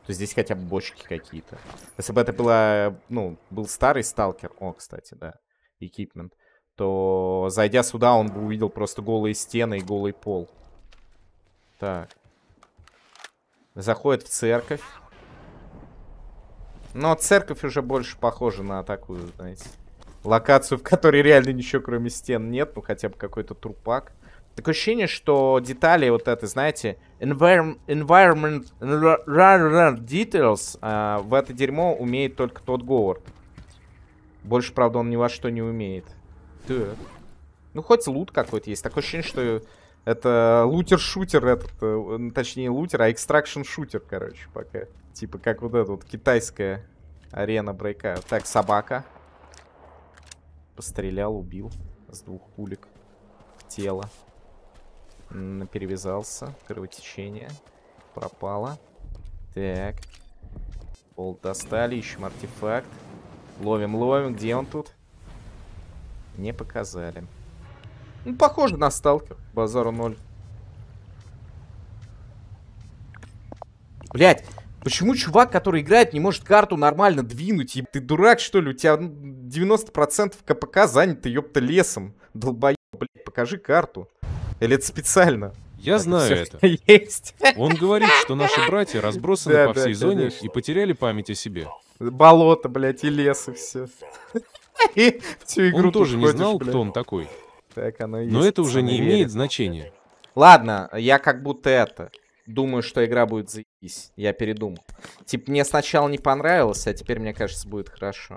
[SPEAKER 1] То есть здесь хотя бы бочки какие-то. Если бы это было, ну, был старый сталкер, о, кстати, да, экипмент, то зайдя сюда, он бы увидел просто голые стены и голый пол. Так. Заходит в церковь. Но церковь уже больше похожа на такую, знаете, локацию, в которой реально ничего кроме стен нет, ну хотя бы какой-то трупак. Такое ощущение, что детали вот это, знаете, environment, environment details, а, в это дерьмо умеет только тот Говард. Больше, правда, он ни во что не умеет. Так. Ну, хоть лут какой-то есть. Такое ощущение, что это лутер-шутер этот, э, точнее лутер, а экстракшн-шутер, короче, пока. Типа как вот эта вот китайская арена брейка. Так, собака. Пострелял, убил с двух пулек в тело. Перевязался, кровотечение пропало. Так. Болт достали, ищем артефакт. Ловим, ловим. Где он тут? Не показали. Ну, похоже на сталкер. Базару ноль. Блять, почему чувак, который играет, не может карту нормально двинуть? И ты дурак, что ли? У тебя 90% КПК занято, ёпта, лесом. Долбоёб, Блять, покажи карту. Или это специально? Я это знаю это.
[SPEAKER 3] Есть. Он говорит, что наши братья разбросаны да, по всей да, зоне конечно. и потеряли
[SPEAKER 1] память о себе. Болото, блядь, и лес, и все. [LAUGHS] И всю игру он тоже не знал, блядь. кто он такой. Так оно и есть. Но это уже не верит. имеет значения. Ладно, я как будто это... Думаю, что игра будет заебись. Я передумал. Типа, мне сначала не понравилось, а теперь, мне кажется, будет хорошо.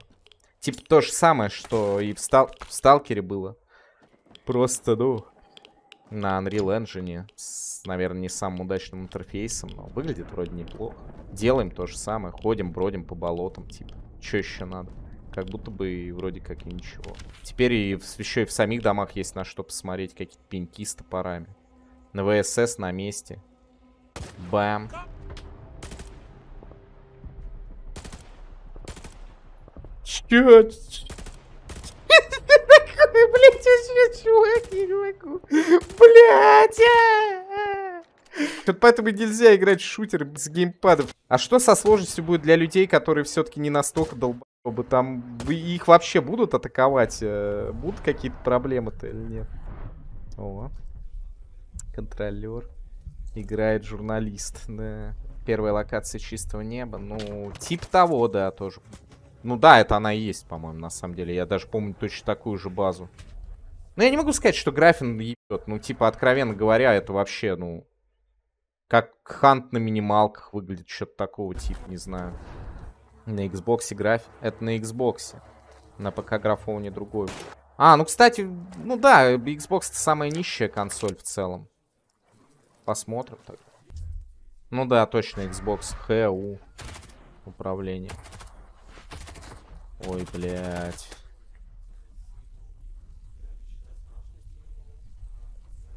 [SPEAKER 1] Типа, то же самое, что и в, стал... в Сталкере было. Просто, ну... На Unreal Engine с, наверное, не самым удачным интерфейсом, но выглядит вроде неплохо. Делаем то же самое, ходим, бродим по болотам, типа. Че еще надо? как будто бы и вроде как и ничего. Теперь и в, еще и в самих домах есть на что посмотреть, какие-то пеньки с топорами. На ВСС на месте. Бам. Чё? такое, блядь, чувак, я не могу. Блядь, а! Тут поэтому нельзя играть в шутер с геймпадов. А что со сложностью будет для людей, которые все-таки не настолько долб... Чтобы там... Их вообще будут атаковать? Э, будут какие-то проблемы-то или нет? О. Контролер. Играет журналист. Да. Первая локация чистого неба. Ну, тип того, да, тоже. Ну да, это она и есть, по-моему, на самом деле. Я даже помню точно такую же базу. Но я не могу сказать, что графин ебет. Ну, типа, откровенно говоря, это вообще, ну... Как хант на минималках выглядит, что-то такого типа, не знаю. На Xbox граф... Это на Xbox. На ПК графоне другой. А, ну, кстати, ну да, Xbox это самая нищая консоль в целом. Посмотрим так. Ну да, точно, Xbox ХУ управление. Ой, блядь.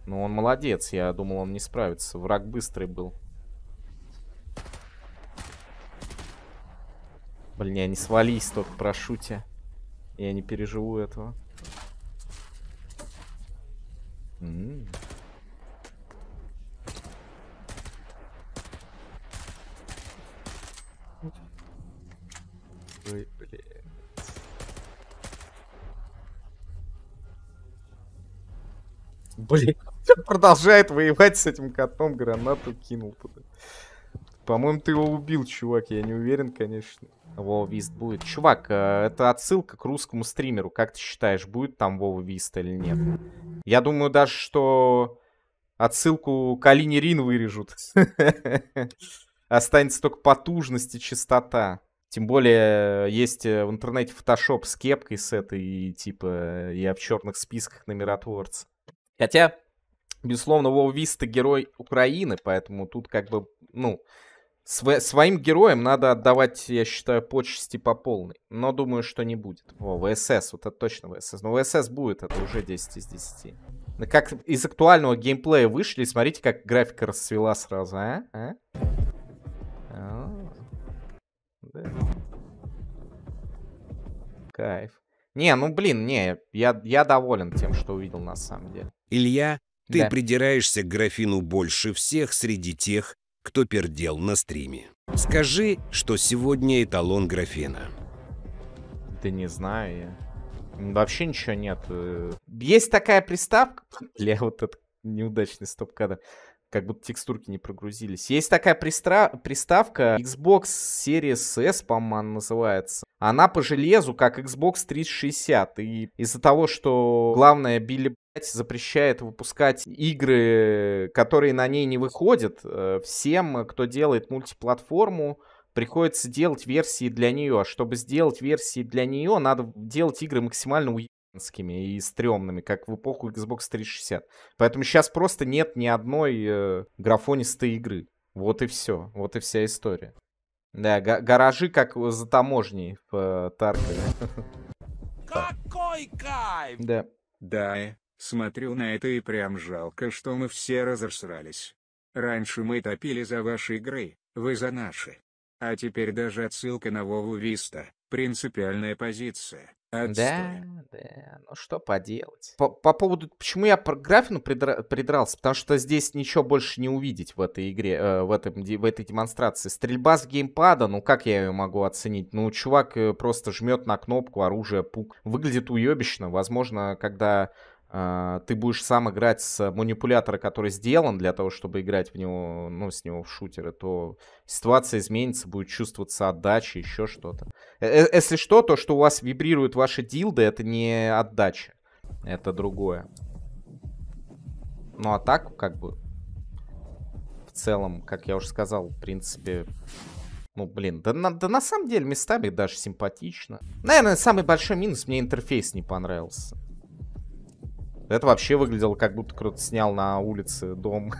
[SPEAKER 1] Ну, он молодец, я думал, он не справится. Враг быстрый был. Блин, я не свались только, прошу тебя. Я не переживу этого. М -м -м. Ой, блин. Блин, продолжает воевать с этим котом, гранату кинул туда. По-моему, ты его убил, чувак, я не уверен, конечно. Вова Вист будет. Чувак, э, это отсылка к русскому стримеру. Как ты считаешь, будет там Вова Вист или нет? Я думаю даже, что отсылку к Алине Рин вырежут. [LAUGHS] Останется только потужность и чистота. Тем более э, есть э, в интернете фотошоп с кепкой с этой, типа, и типа я в черных списках на миротворца. Хотя, безусловно, Вова Виста герой Украины, поэтому тут как бы, ну, Сво- своим героям надо отдавать, я считаю, почести по полной. Но думаю, что не будет. О, ВСС, вот это точно ВСС. Но ну, ВСС будет, это уже 10 из 10. Как из актуального геймплея вышли, смотрите, как графика расцвела сразу, а? а? а да. Кайф. Не, ну блин, не, я, я доволен тем, что увидел на самом деле.
[SPEAKER 3] Илья, ты да. придираешься к графину больше всех среди тех, кто пердел на стриме. Скажи, что сегодня
[SPEAKER 1] эталон графена. Да не знаю я. Вообще ничего нет. Э. Есть такая приставка... [LAUGHS] Бля, вот этот неудачный стоп-кадр. Как будто текстурки не прогрузились. Есть такая пристра... приставка Xbox Series S, по-моему, называется. Она по железу, как Xbox 360. И из-за того, что главное били запрещает выпускать игры, которые на ней не выходят. Э, всем, кто делает мультиплатформу, приходится делать версии для нее. А чтобы сделать версии для нее, надо делать игры максимально уебанскими и стрёмными, как в эпоху Xbox 360. Поэтому сейчас просто нет ни одной э, графонистой игры. Вот и все. Вот и вся история. Да, гаражи как за таможней в э, Таркове. [LAUGHS] Какой кайф! Да. Да. Смотрю на это и прям жалко, что мы все разорсрались. Раньше мы топили за ваши игры, вы за наши. А теперь даже отсылка на Вову Виста, принципиальная позиция. Отстой. Да, да, ну что поделать. По, по поводу, почему я про графину придра, придрался, потому что здесь ничего больше не увидеть в этой игре, э, в, этом, в этой демонстрации. Стрельба с геймпада, ну как я ее могу оценить? Ну чувак э, просто жмет на кнопку оружие, пук. Выглядит уебищно, возможно, когда а, ты будешь сам играть с манипулятора, который сделан для того, чтобы играть в него, ну, с него в шутеры, то ситуация изменится, будет чувствоваться отдача, еще что-то. Э, э, если что, то, что у вас вибрируют ваши дилды, это не отдача. Это другое. Ну, а так, как бы, в целом, как я уже сказал, в принципе, ну, блин, да на, да на самом деле местами даже симпатично. Наверное, самый большой минус, мне интерфейс не понравился. Это вообще выглядело, как будто кто-то снял на улице дом.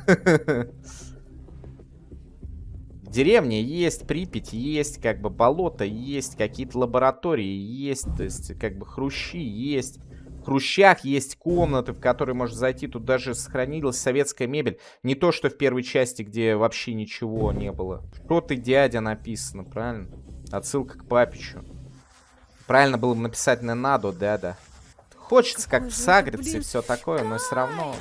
[SPEAKER 1] Деревня есть, Припять есть, как бы болото есть, какие-то лаборатории есть, то есть как бы хрущи есть. В хрущах есть комнаты, в которые можно зайти. Тут даже сохранилась советская мебель. Не то, что в первой части, где вообще ничего не было. Что ты, дядя, написано, правильно? Отсылка к папичу. Правильно было бы написать на надо, да-да хочется как-то сагриться и все такое, но все равно...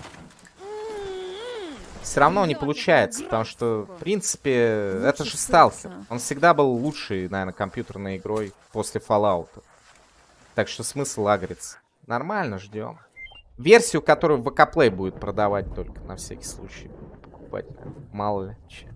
[SPEAKER 1] Все равно не получается, потому что, в принципе, это же Сталкер. Он всегда был лучшей, наверное, компьютерной игрой после Fallout. Так что смысл агриться. Нормально, ждем. Версию, которую ВКплей будет продавать только, на всякий случай. Покупать, мало ли. Че.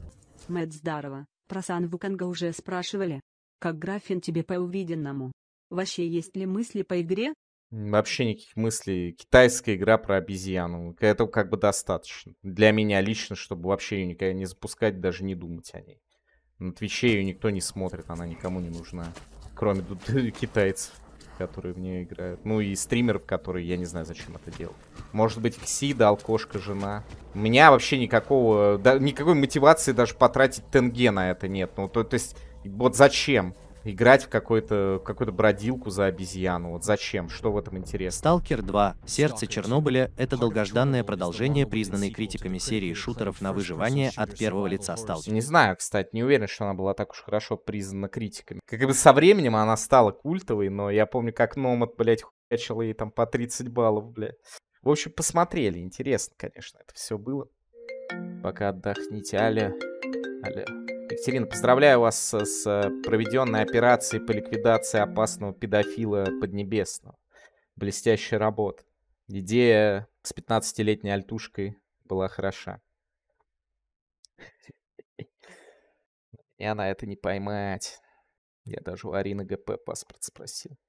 [SPEAKER 3] Мэтт, здорово. Про Сан Вуканга уже спрашивали. Как графин тебе по увиденному? Вообще есть ли мысли по игре?
[SPEAKER 1] Вообще никаких мыслей. Китайская игра про обезьяну. Этого как бы достаточно. Для меня лично, чтобы вообще ее никогда не запускать, даже не думать о ней. На Твиче ее никто не смотрит, она никому не нужна. Кроме тут [LAUGHS] китайцев, которые в нее играют. Ну и стримеров, которые, я не знаю, зачем это делать. Может быть, Ксида, Алкошка, Жена. У меня вообще никакого, да, никакой мотивации даже потратить тенге на это нет. Ну, то, то есть, вот зачем? играть в, какую то какую-то бродилку за обезьяну. Вот зачем? Что в этом интересно?
[SPEAKER 2] Сталкер 2. Сердце Чернобыля — это долгожданное продолжение, признанной критиками серии шутеров
[SPEAKER 1] на выживание от первого лица Сталкера. Не знаю, кстати, не уверен, что она была так уж хорошо признана критиками. Как бы со временем она стала культовой, но я помню, как Номад, блядь, хуячил ей там по 30 баллов, блядь. В общем, посмотрели. Интересно, конечно, это все было. Пока отдохните. Аля. Аля. Екатерина, поздравляю вас с э, проведенной операцией по ликвидации опасного педофила Поднебесного. Блестящая работа. Идея с 15-летней альтушкой была хороша. И она это не поймать. Я даже у Арины ГП паспорт спросил.